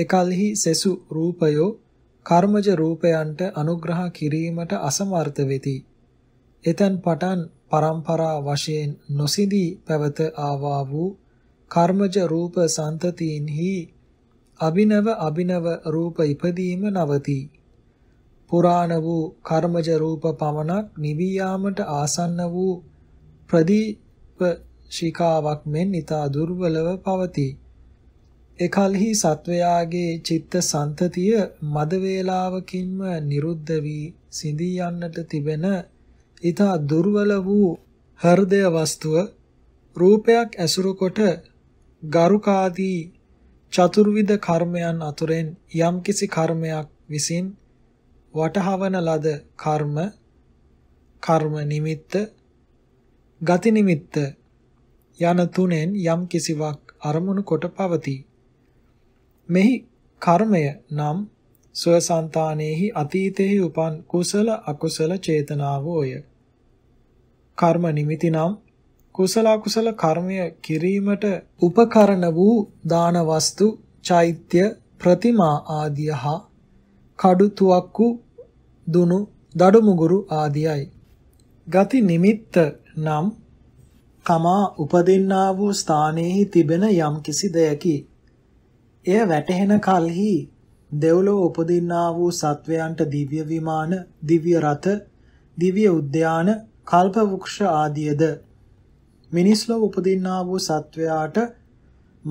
එකල්හි සෙසු රූපයෝ කර්මජ රූපයන්ට අනුග්‍රහ කිරීමට අසමර්ථ වෙති. එතන් පටන් પરම්පරා වශයෙන් නොසිඳී පැවත ආවා වූ කර්මජ රූප සන්තතීන්හි අභිනව අභිනව රූප ඉපදීම නවති. පුරාණ වූ කර්මජ රූප පමණක් නිවී යාමට ආසන්න වූ ප්‍රදීප ශිකාවක් මෙන් ඊතා දුර්වලව පවතී. එකල්හි සත්වයාගේ චිත්ත සන්තතිය මද වේලාවකින්ම නිරුද්ධ වී සිඳී යන්නට තිබෙන ඊතා දුර්වල වූ හෘදය වස්තුව රූපයක් ඇසුරු කොට ගරුකාදී චතුර්විධ කර්මයන් අතුරෙන් යම්කිසි කර්මයක් විසින් වටහවන ලද කර්ම කර්ම නිමිත්ත ගති නිමිත්ත යන තුනෙන් යම් කිසිවක් අරමුණු කොට පවතී මෙහි කර්මය නම් සොයසන්තානෙහි අතීතෙහි උපන් කුසල අකුසල චේතනාවෝය. කර්ම නිමිති නම් කුසල අකුසල කර්මය කිරීමට උපකරණ වූ දාන වස්තු, චෛත්‍ය, ප්‍රතිමා ආදිය හා කඩු තුවක්කු, දුනු, දඩු මුගුරු ආදියයි. ගති නිමිත්ත නම් තමා උපදින්නා වූ ස්ථානයේ තිබෙන යම්කිසි දෙයකී එය වැටහෙන කල්හි දෙව්ලොව උපදින්නා වූ සත්වයන්ට දිව්‍ය විමාන, දිව්‍ය රථ, දිව්‍ය උද්‍යාන, කල්ප වෘක්ෂ ආදියද මිනිස් ලොව උපදින්නා වූ සත්වයාට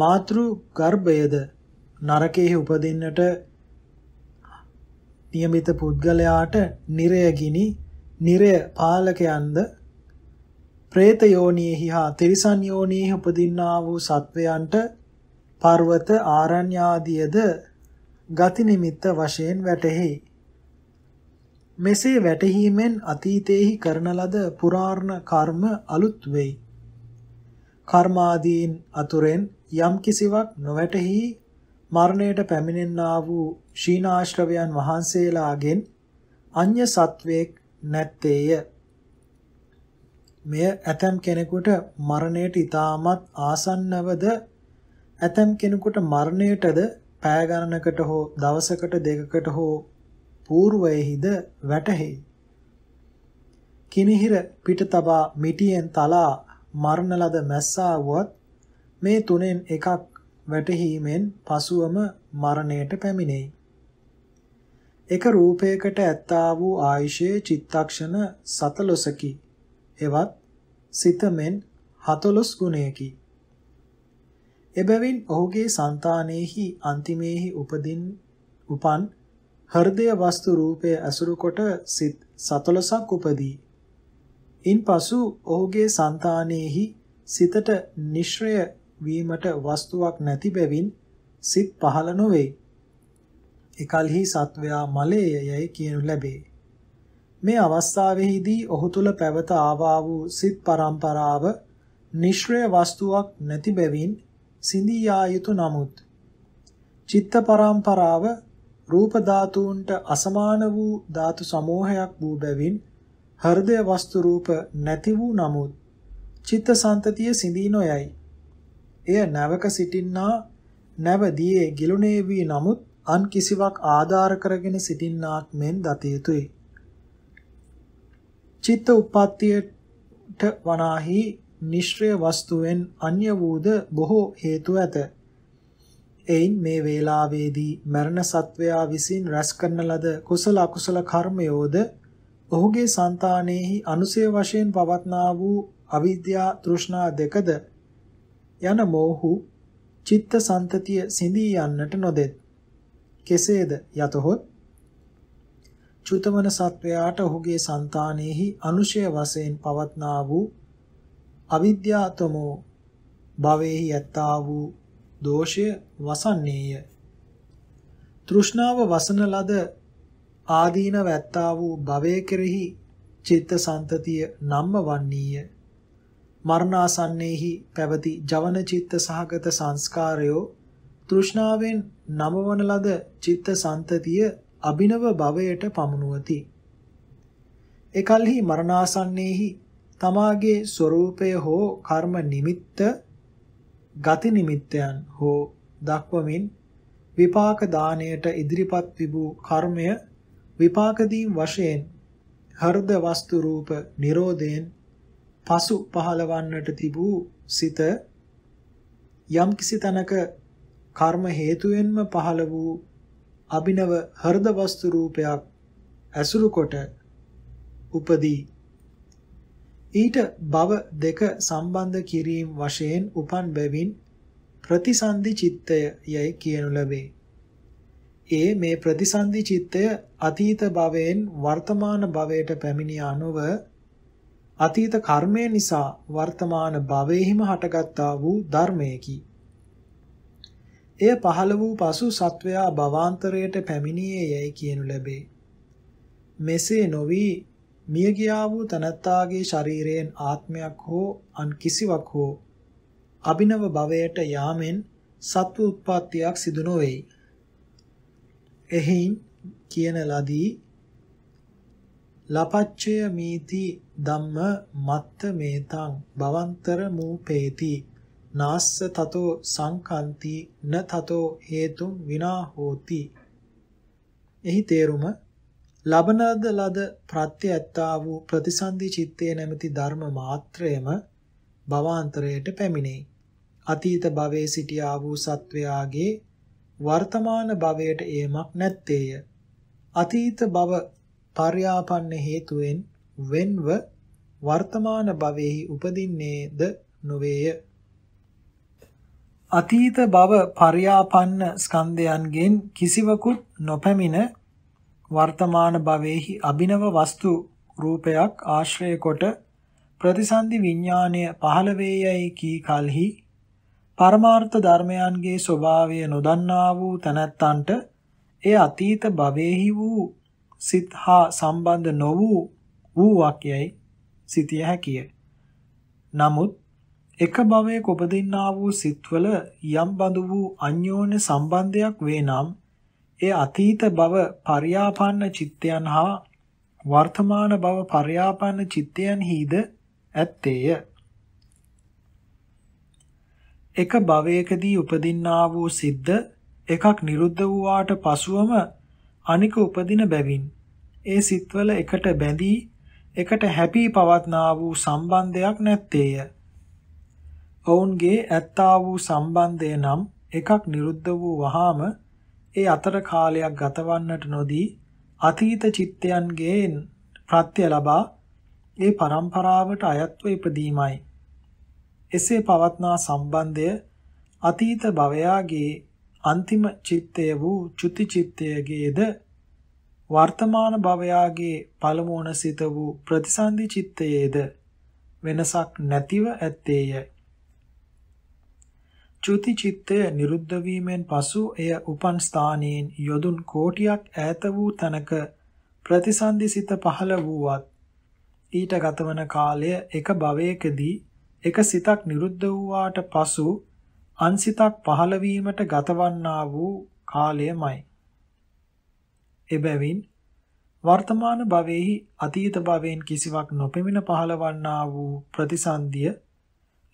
මාතෘ ගර්භයද නරකයේ උපදින්නට નિયમિત පුද්ගලයාට නිරය ගිනි නිරය පාලකයන්ද പ്രേත යෝනියෙහි හා තිරිසන් යෝනියෙහි උපදින්නා වූ සත්වයන්ට පර්වත ආරණ්‍යාදියද ගති නිමිත්ත වශයෙන් වැටෙහි. මෙසේ වැටහීමෙන් අතීතයේහි කරන ලද පුරාණ කර්ම අලුත් වෙයි. කර්මාදීන් අතුරෙන් යම් කිසිවක් නොවැටහි මරණයට පැමිණෙන්නා වූ ශීනාශ්‍රවයන් වහන්සේලාගෙන් අන්‍ය සත්වයක් නැත්තේය. මෙය ඇතම් කෙනෙකුට මරණයට ඊටමත් ආසන්නවද ඇතම් කෙනෙකුට මරණයටද පෑ ගණනකට හෝ දවසකට දෙකකට හෝ పూర్වයේහිද වැටහෙයි. කිනිහිර පිට තබා මිටියෙන් තලා මරණ ලද මැස්සා වුවත් මේ තුනෙන් එකක් වැටහීමෙන් පසුවම මරණයට පැමිණෙයි. එක රූපයකට ඇත්තා වූ ආයුෂයේ චිත්තක්ෂණ සතලොසකි. එවත් සිතමෙන් හතලොස් ගුණයකි. එබැවින් ඔහුගේ సంతානෙහි අන්තිමේහි උපදින් උපන් හෘදය වස්තු රූපය ඇසුරු කොට සිත් 14ක් උපදී. ඉන්පසු ඔහුගේ సంతානෙහි සිතට නිශ්‍රය වීමට වස්තුවක් නැති බැවින් සිත් පහළ නොවේ. එකල්හි සත්වයා මලය යයි කියනු ලැබේ. මේ අවස්ථාවෙහිදී ඔහු තුල පැවත ආවා වූ සිත් පරම්පරාව නිශ්‍රය වස්තුවක් නැති බැවින් සිඳී ආයුතු නමුත් චිත්ත පරම්පරාව රූප ධාතුන්ට අසමාන වූ ධාතු සමූහයක් වූ බැවින් හෘදය වස්තු රූප නැති වූ නමුත් චිත්ත සන්තතිය සිඳී නොයයි. එය නැවක සිටින්නා නැවදී ගිලුණේ වී නමුත් අන් කිසිවක් ආධාර කරගෙන සිටින්නාක් මෙන් දත යුතුය. චිත්ත උප්පත්තියට වනාහි නිෂ්ක්‍රීය වස්තුවෙන් අන්‍ය වූද බොහෝ හේතු ඇත. එයින් මේ වේලාවේදී මරණ සත්වයා විසින් රැස් කරන ලද කුසල අකුසල කර්මයෝද ඔහුගේ సంతානෙහි අනුසය වශයෙන් පවත්නා වූ අවිද්‍යා තෘෂ්ණා දෙකද යන මෝහු චිත්ත සන්තතිය සිඳී යන්නට නොදෙත්. කෙසේද යතොත් චුතමන සත්වයාට ඔහුගේ సంతානෙහි අනුශය වශයෙන් පවත්නා වූ අවිද්‍යාතමෝ භවෙහි යත්තා වූ දෝෂය වසන්නේය. තෘෂ්ණාව වසන ලද ආදීන වැත්තා වූ භවය කෙරෙහි චිත්ත සන්තතිය නම්ම වන්නේය. මරණාසන්නේහි පැවති ජවන චිත්ත සහගත සංස්කාරයෝ තෘෂ්ණාවෙන් නමවන ලද චිත්ත සන්තතිය අභිනව භවයට පමුණුවති. එකල්හි මරණාසන්නේහි තමාගේ ස්වરૂපය හෝ කර්ම නිමිත්ත ගති නිමිත්තයන් හෝ දක්වමින් විපාක දාණයට ඉදිරිපත් විබූ කර්මය විපාකදීන් වශයෙන් හර්ධ වස්තු රූප Nirodhen පසු පහලවන්නට තිබූ සිත යම් කිසි තැනක කර්ම හේතුයෙන්ම පහළ වූ අභිනව හර්ධ වස්තු රූපයක් ඇසුරු කොට උපදී ඊට භව දෙක සම්බන්ධ කිරීම වශයෙන් උපන් බැවින් ප්‍රතිසන්දි චිත්තය යයි කියනු ලැබේ. ඒ මේ ප්‍රතිසන්දි චිත්තය අතීත භවයෙන් වර්තමාන භවයට පැමිණිය අනුව අතීත කර්මය නිසා වර්තමාන භවයෙහිම හටගත්තා වූ ධර්මයකි. එය පහළ වූ පසු සත්වයා භවාන්තරයට පැමිණියේ යයි කියනු ලැබේ. මෙසේ නොවි මිය ගියා වූ තනත්තාගේ ශරීරයෙන් ආත්මයක් හෝ අන් කිසිවක් හෝ අභිනව භවයට යාමෙන් සත්ව උත්පත්තියක් සිදු නොවේයි. එහින් කියන ලදී ලපච්චය මීති ධම්ම මත්ත මේතං භවන්තර මූපේති නාස්ස තතෝ සංකන්ති න තතෝ හේතුම් විනා හෝති එහි තේරුම ලබනද ලද ප්‍රත්‍ය ඇත්තා වූ ප්‍රතිසන්දි චිත්තේ නැමැති ධර්ම මාත්‍රයම භවාන්තරයට පැමිණෙයි. අතීත භවයේ සිටියා වූ සත්වයාගේ වර්තමාන භවයට ඒමක් නැත්තේය. අතීත භව පර්යාපන්න හේතුවෙන් වෙන්ව වර්තමාන භවෙහි උපදින්නේද නොවේය. අතීත භව පර්යාපන්න ස්කන්ධයන්ගෙන් කිසිවකුත් නොපැමිණ වර්තමාන භවයේහි අභිනව වස්තු රූපයක් ආශ්‍රය කොට ප්‍රතිසන්දි විඥාණය පහළ වේයයි කී කලෙහි පරමාර්ථ ධර්මයන්ගේ ස්වභාවය නොදන්නා වූ තැනැත්තන්ට එය අතීත භවෙහි වූ සිත හා සම්බන්ධ නො වූ වූ වාක්‍යයි සිටිය හැකිය. නමුත් එක භවයක උපදින්නා වූ සිත්වල යම් බඳු වූ අන්‍යෝන්‍ය සම්බන්ධයක් වේ නම් ඒ අතීත බව පරියාපන්න චිත්තයන් හා වර්තමාන බව පරියාපන්න චිත්තයන් හිද ඇත්තේය. එක භවයකදී උපදින්නා වූ සිද්ද එකක් නිරුද්ධ වූාට පසුවම අනික උපදින බැවින් ඒ සිත්වල එකට බැඳී එකට හැපී පවත්නා වූ සම්බන්ධයක් නැත්තේය. ඔවුන්ගේ ඇත්තා වූ සම්බන්ධය නම් එකක් නිරුද්ධ වූ වහාම ඒ අතර කාලයක් ගතවන්නට නොදී අතීත චිත්තයන්ගේ ප්‍රත්‍ය ලබා ඒ પરම්පරාවට අයත්ව ඉපදීමයි. එසේ පවත්නා සම්බන්ධය අතීත භවයාගේ අන්තිම චිත්තය වූ චුති චිත්තයගේද වර්තමාන භවයාගේ පළමුවන සිත වූ ප්‍රතිසන්දි චිත්තයේද වෙනසක් නැතිව ඇත්තේය. චුති චිත්තය නිරුද්ධ වීමෙන් පසු එය උපන් ස්ථානයෙන් යොදුන් කෝටියක් ඈත වූ තැනක ප්‍රතිසන්දි සිත පහළ වූවත් ඊට ගතවන කාලය එක භවයකදී එක සිතක් නිරුද්ධ වූවාට පසු අන් සිතක් පහළ වීමට ගතවන්නා වූ කාලයමයි. එබැවින් වර්තමාන භවයේහි අතීත භවයෙන් කිසිවක් නොපෙමින පහළවන්නා වූ ප්‍රතිසන්දිය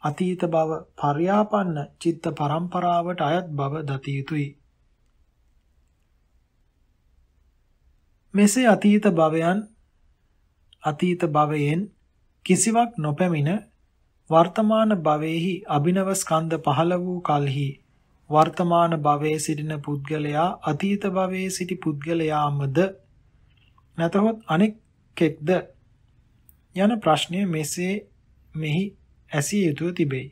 අතීත බව පර්යාපන්න චිත්ත පරම්පරාවට අයත් බව දතිය යුතුයි. මෙසේ අතීත භවයන් අතීත භවයෙන් කිසිවක් නොපැමිණ වර්තමාන භවයේහි අභිනව ස්කන්ධ පහළ වූ කලෙහි වර්තමාන භවයේ සිටින පුද්ගලයා අතීත භවයේ සිටි පුද්ගලයාමද නැතහොත් අනෙක් කෙක්ද යන ප්‍රශ්නය මෙසේ මෙහි ඇසිය යුතුව තිබෙයි.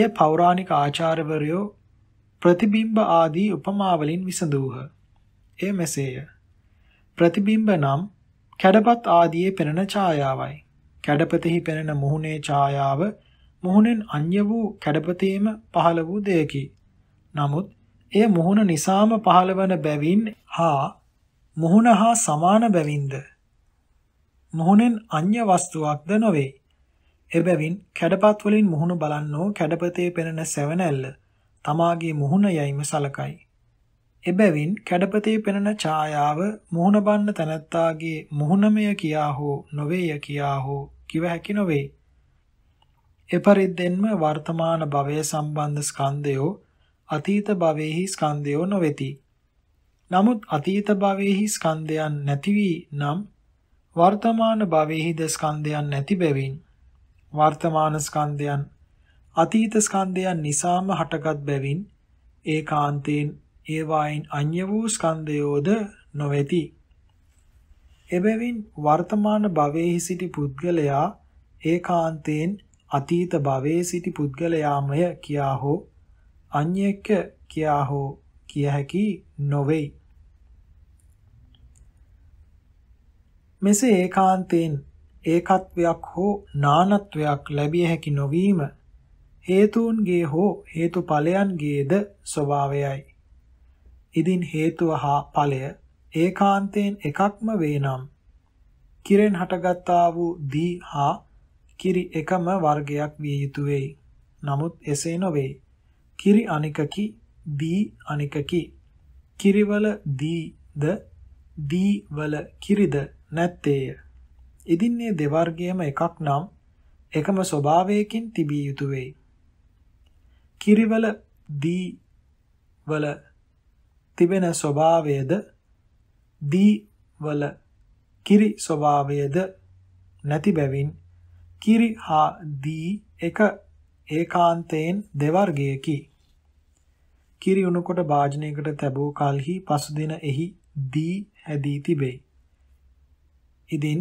එය පෞරාණික ආචාර්යවරයෝ ප්‍රතිබිම්බ ආදී උපමා වලින් විසඳූහ. එය මෙසේය. ප්‍රතිබිම්බ නම් කැඩපත් ආදියේ පෙනෙන ඡායාවයි. කැඩපතෙහි පෙනෙන මුහුණේ ඡායාව මුහුණෙන් අන්‍ය වූ කැඩපතේම පහළ වූ දෙයකි. නමුත් එය මුහුණ නිසාම පහළවන බැවින් හා මුහුණ හා සමාන බැවින්ද මුහුණෙන් අන්‍ය වස්තුවක්ද නොවේ. එබැවින් කැඩපත් වලින් මුහුණ බලන්නෝ කැඩපතේ පෙනෙන සැවනැල්ල තමාගේ මුහුණ යයිම සලකයි. එබැවින් කැඩපතේ පෙනෙන ඡායාව මුහුණ බන්න තැනැත්තාගේ මුහුණමය කියා හෝ නොවේය කියා හෝ කිව හැකි නොවේ. එපරිද්දෙන්ම වර්තමාන භවය සම්බන්ධ ස්කන්ධයෝ අතීත භවෙහි ස්කන්ධයෝ නොවේති. නමුත් අතීත භවෙහි ස්කන්ධයන් නැති නම් වර්තමාන භවෙහිද ස්කන්ධයන් නැති බැවින් වර්තමාන ස්කන්ධයන් අතීත ස්කන්ධයන් නිසාම හටගත් බැවින් ඒකාන්තයෙන් ඒවායින් අන්‍ය වූ ස්කන්ධයෝද නොවේති. එබැවින් වර්තමාන භවයේ සිටි පුද්ගලයා ඒකාන්තයෙන් අතීත භවයේ සිටි පුද්ගලයාමය කියා හෝ අන්‍යෙක්ක කියා හෝ කිය හැකි නොවේයි. මෙසේ ඒකාන්තයෙන් ඒකත්වයක් හෝ නානත්වයක් ලැබිය හැකි නොවීම හේතුන්ගේ හෝ හේතුඵලයන්ගේද ස්වභාවයයි. ඉදින් හේතුව හා ඵලය ඒකාන්තයෙන් එකක්ම වේ නම් කිරෙන් හටගත්තා වූ දී හා කිරි එකම වර්ගයක් විය යුතු වෙයි. නමුත් එසේ නොවේ. කිරි අනිකකි දී අනිකකි. කිරිවල දීද දීවල කිරිද නැත්තේය. ඉදින් මේ දෙවර්ගයේම එකක් නම් එකම ස්වභාවයකින් තිබිය යුතු වෙයි. කිරිවල දී වල තිබෙන ස්වභාවයද දී වල කිරි ස්වභාවයද නැති බැවින් කිරි හා දී එක ඒකාන්තයෙන් දෙවර්ගයකි. කිරි උණුකොට භාජනයකට තැබූ කලෙහි පසුදින එහි දී හැදී තිබේ. ඉදින්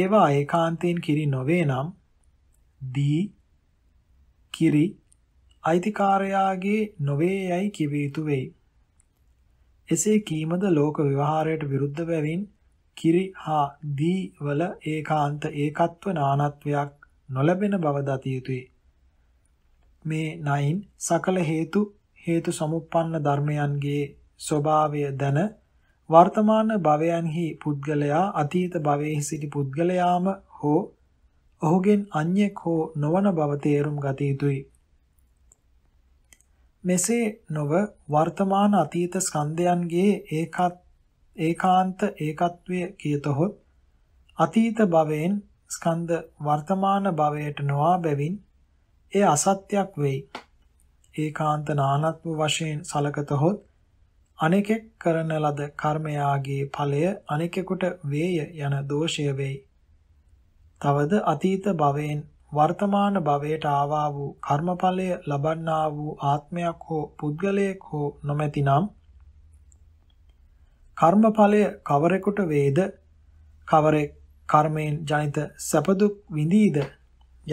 ඒවා ඒකාන්තයෙන් කිරි නොවේ නම් දී කිරි අයිතිකාරයාගේ නොවේ යයි කිව යුතු වෙයි. එසේ කීමද ලෝක විවහාරයට විරුද්ධ බැවින් කිරි හා දී වල ඒකාන්ත ඒකත්ව නානත්වයක් නොලැබෙන බව දතිය යුතුය. මේ නයින් සකල හේතු හේතු සමුප්පන්න ධර්මයන්ගේ ස්වභාවය දැන වර්තමාන භවයන්හි පුද්ගලයා අතීත භවයේ සිටි පුද්ගලයාම හෝ ඔහුගෙන් අන්‍යෙක් හෝ නොවන බව තේරුම් ගත යුතුයි. මෙසේ නොව වර්තමාන අතීත ස්කන්ධයන්ගේ ඒකත් ඒකාන්ත ඒකත්වය කියතොත් අතීත භවයෙන් ස්කන්ධ වර්තමාන භවයට නොආ බැවින් එය අසත්‍යක් වෙයි. ඒකාන්ත නානත්ව වශයෙන් සලකතොත් අනෙකෙක් කරන ලද කර්මයාගේ ඵලය අනෙකෙකුට වේය යන දෝෂය වෙයි. තවද අතීත භවයෙන් වර්තමාන භවයට ආවා වූ කර්මඵලය ලබන්නා වූ ආත්මයක් හෝ පුද්ගලයෙක් හෝ නොමැතිනම් කර්මඵලය කවරෙකුට වේද කවරෙක් කර්මයෙන් ජනිත සැපදුක් විඳීද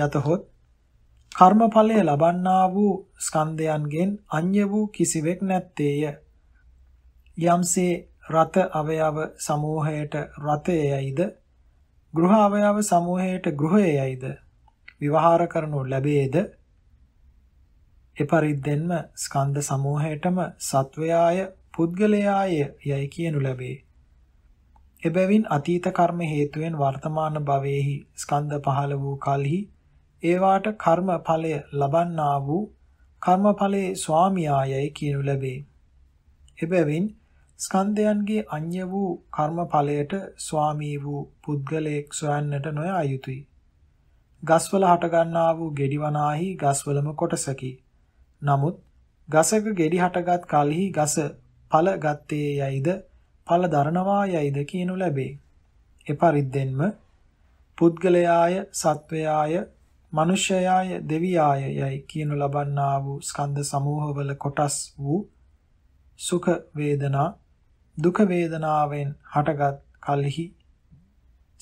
යතහොත් කර්මඵලය ලබන්නා වූ ස්කන්ධයන්ගෙන් අන්‍ය වූ කිසිවෙක් නැත්තේය යම්සේ රත අවයව සමූහයට රතයයිද ගෘහ අවයව සමූහයට ගෘහයයිද විවහාර කරනු ලැබේද එපරිද්දෙන්ම ස්කන්ධ සමූහයටම සත්වයාය පුද්ගලයාය යයි කියනු ලැබේ එබැවින් අතීත කර්ම හේතුවෙන් වර්තමාන භවයේහි ස්කන්ධ පහළ වූ කලෙහි ඒවාට කර්ම ඵලය ලබන්නා වූ කර්ම ඵලයේ ස්වාමියායයි කියනු ලැබේ එබැවින් ස්කන්ධයන්ගේ අඤ්‍ය වූ කර්මඵලයට ස්වාමී වූ පුද්ගලයෙක් සොයන්නට නොයා යුතුය. ගස්වල හටගන්නා වූ ගෙඩිවනාහි ගස්වලම කොටසකි. නමුත් ගසක ගෙඩි හටගත් කලෙහි ගස ඵල ගත්තේ යයිද ඵල දරනවා යයිද කියනු ලැබේ. එපරිද්දෙන්ම පුද්ගලයාය සත්වයාය මිනිසයාය දෙවියාය යයි කියනු ලබන්නා වූ ස්කන්ධ සමූහවල කොටස් වූ සුඛ වේදනා දුක වේදනාවෙන් හටගත් කල්හි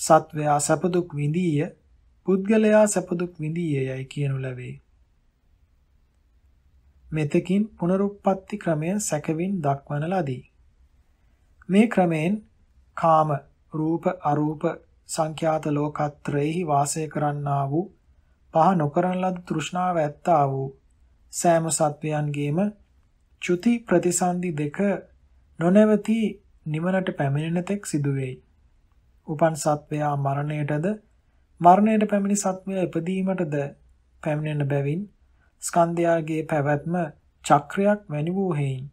සත්වයා සැප දුක් විඳීය පුද්ගලයා සැප දුක් විඳීයයි කියනු ලැබේ මෙතකින් පුනරුත්පත්ති ක්‍රමය සැකවින් දක්වන ලදී මේ ක්‍රමයෙන් කාම රූප අරූප සංඛ්‍යාත ලෝකත්‍රයෙහි වාසය කරන්නා වූ පහ නොකරන ලද තෘෂ්ණාව ඇත්තා වූ සෑම සත්වයන්ගේම චුති ප්‍රතිසන්දි දෙක නොනැවති නිවනට පැමිණෙන තෙක් සිදුවේයි. උපන් සත්වයා මරණයටද මරණයට පැමිණි සත්වයා ඉපදීමටද පැමිණෙන බැවින් ස්කන්ධයාගේ පැවැත්ම චක්‍රයක් වැනි වූ හේයින්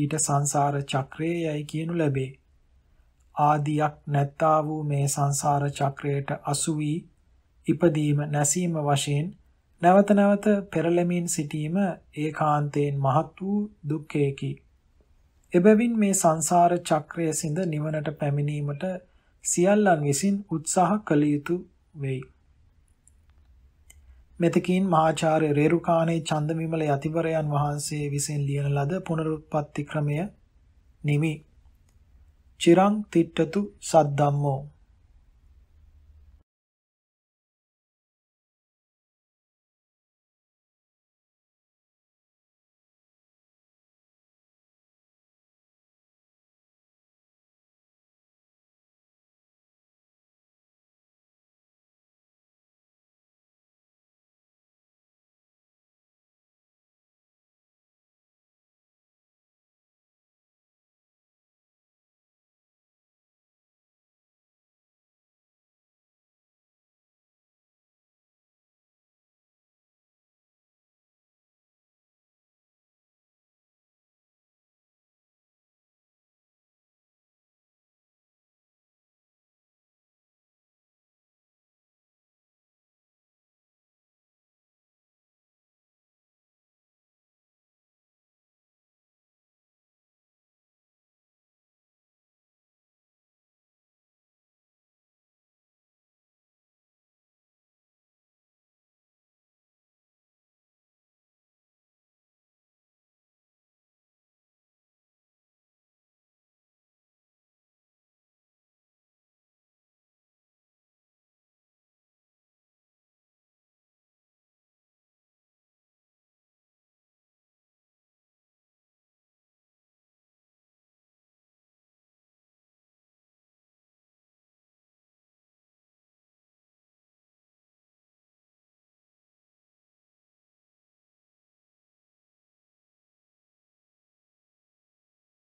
ඊට සංසාර චක්‍රය යයි කියනු ලැබේ. ආදියක් නැත්තා වූ මේ සංසාර චක්‍රයට අසු වී ඉපදීම නැසීම වශයෙන් නැවත නැවත පෙරළෙමින් සිටීම ඒකාන්තයෙන් මහත් වූ දුක්ඛයකි. එබැවින් මේ සංසාර චක්‍රය සිඳ නිවනට පැමිණීමට සියල්ලන් විසින් උත්සාහ කළ යුතු වෙයි. මෙතකින් මහාචාර්ය රේරුකාණේ චන්දමිමල යතිවරයන් වහන්සේ විසින් ලියන ලද පුනරුත්පත්ති ක්‍රමය නිමි. චිරං තිට්ඨතු සද්දම්මෝ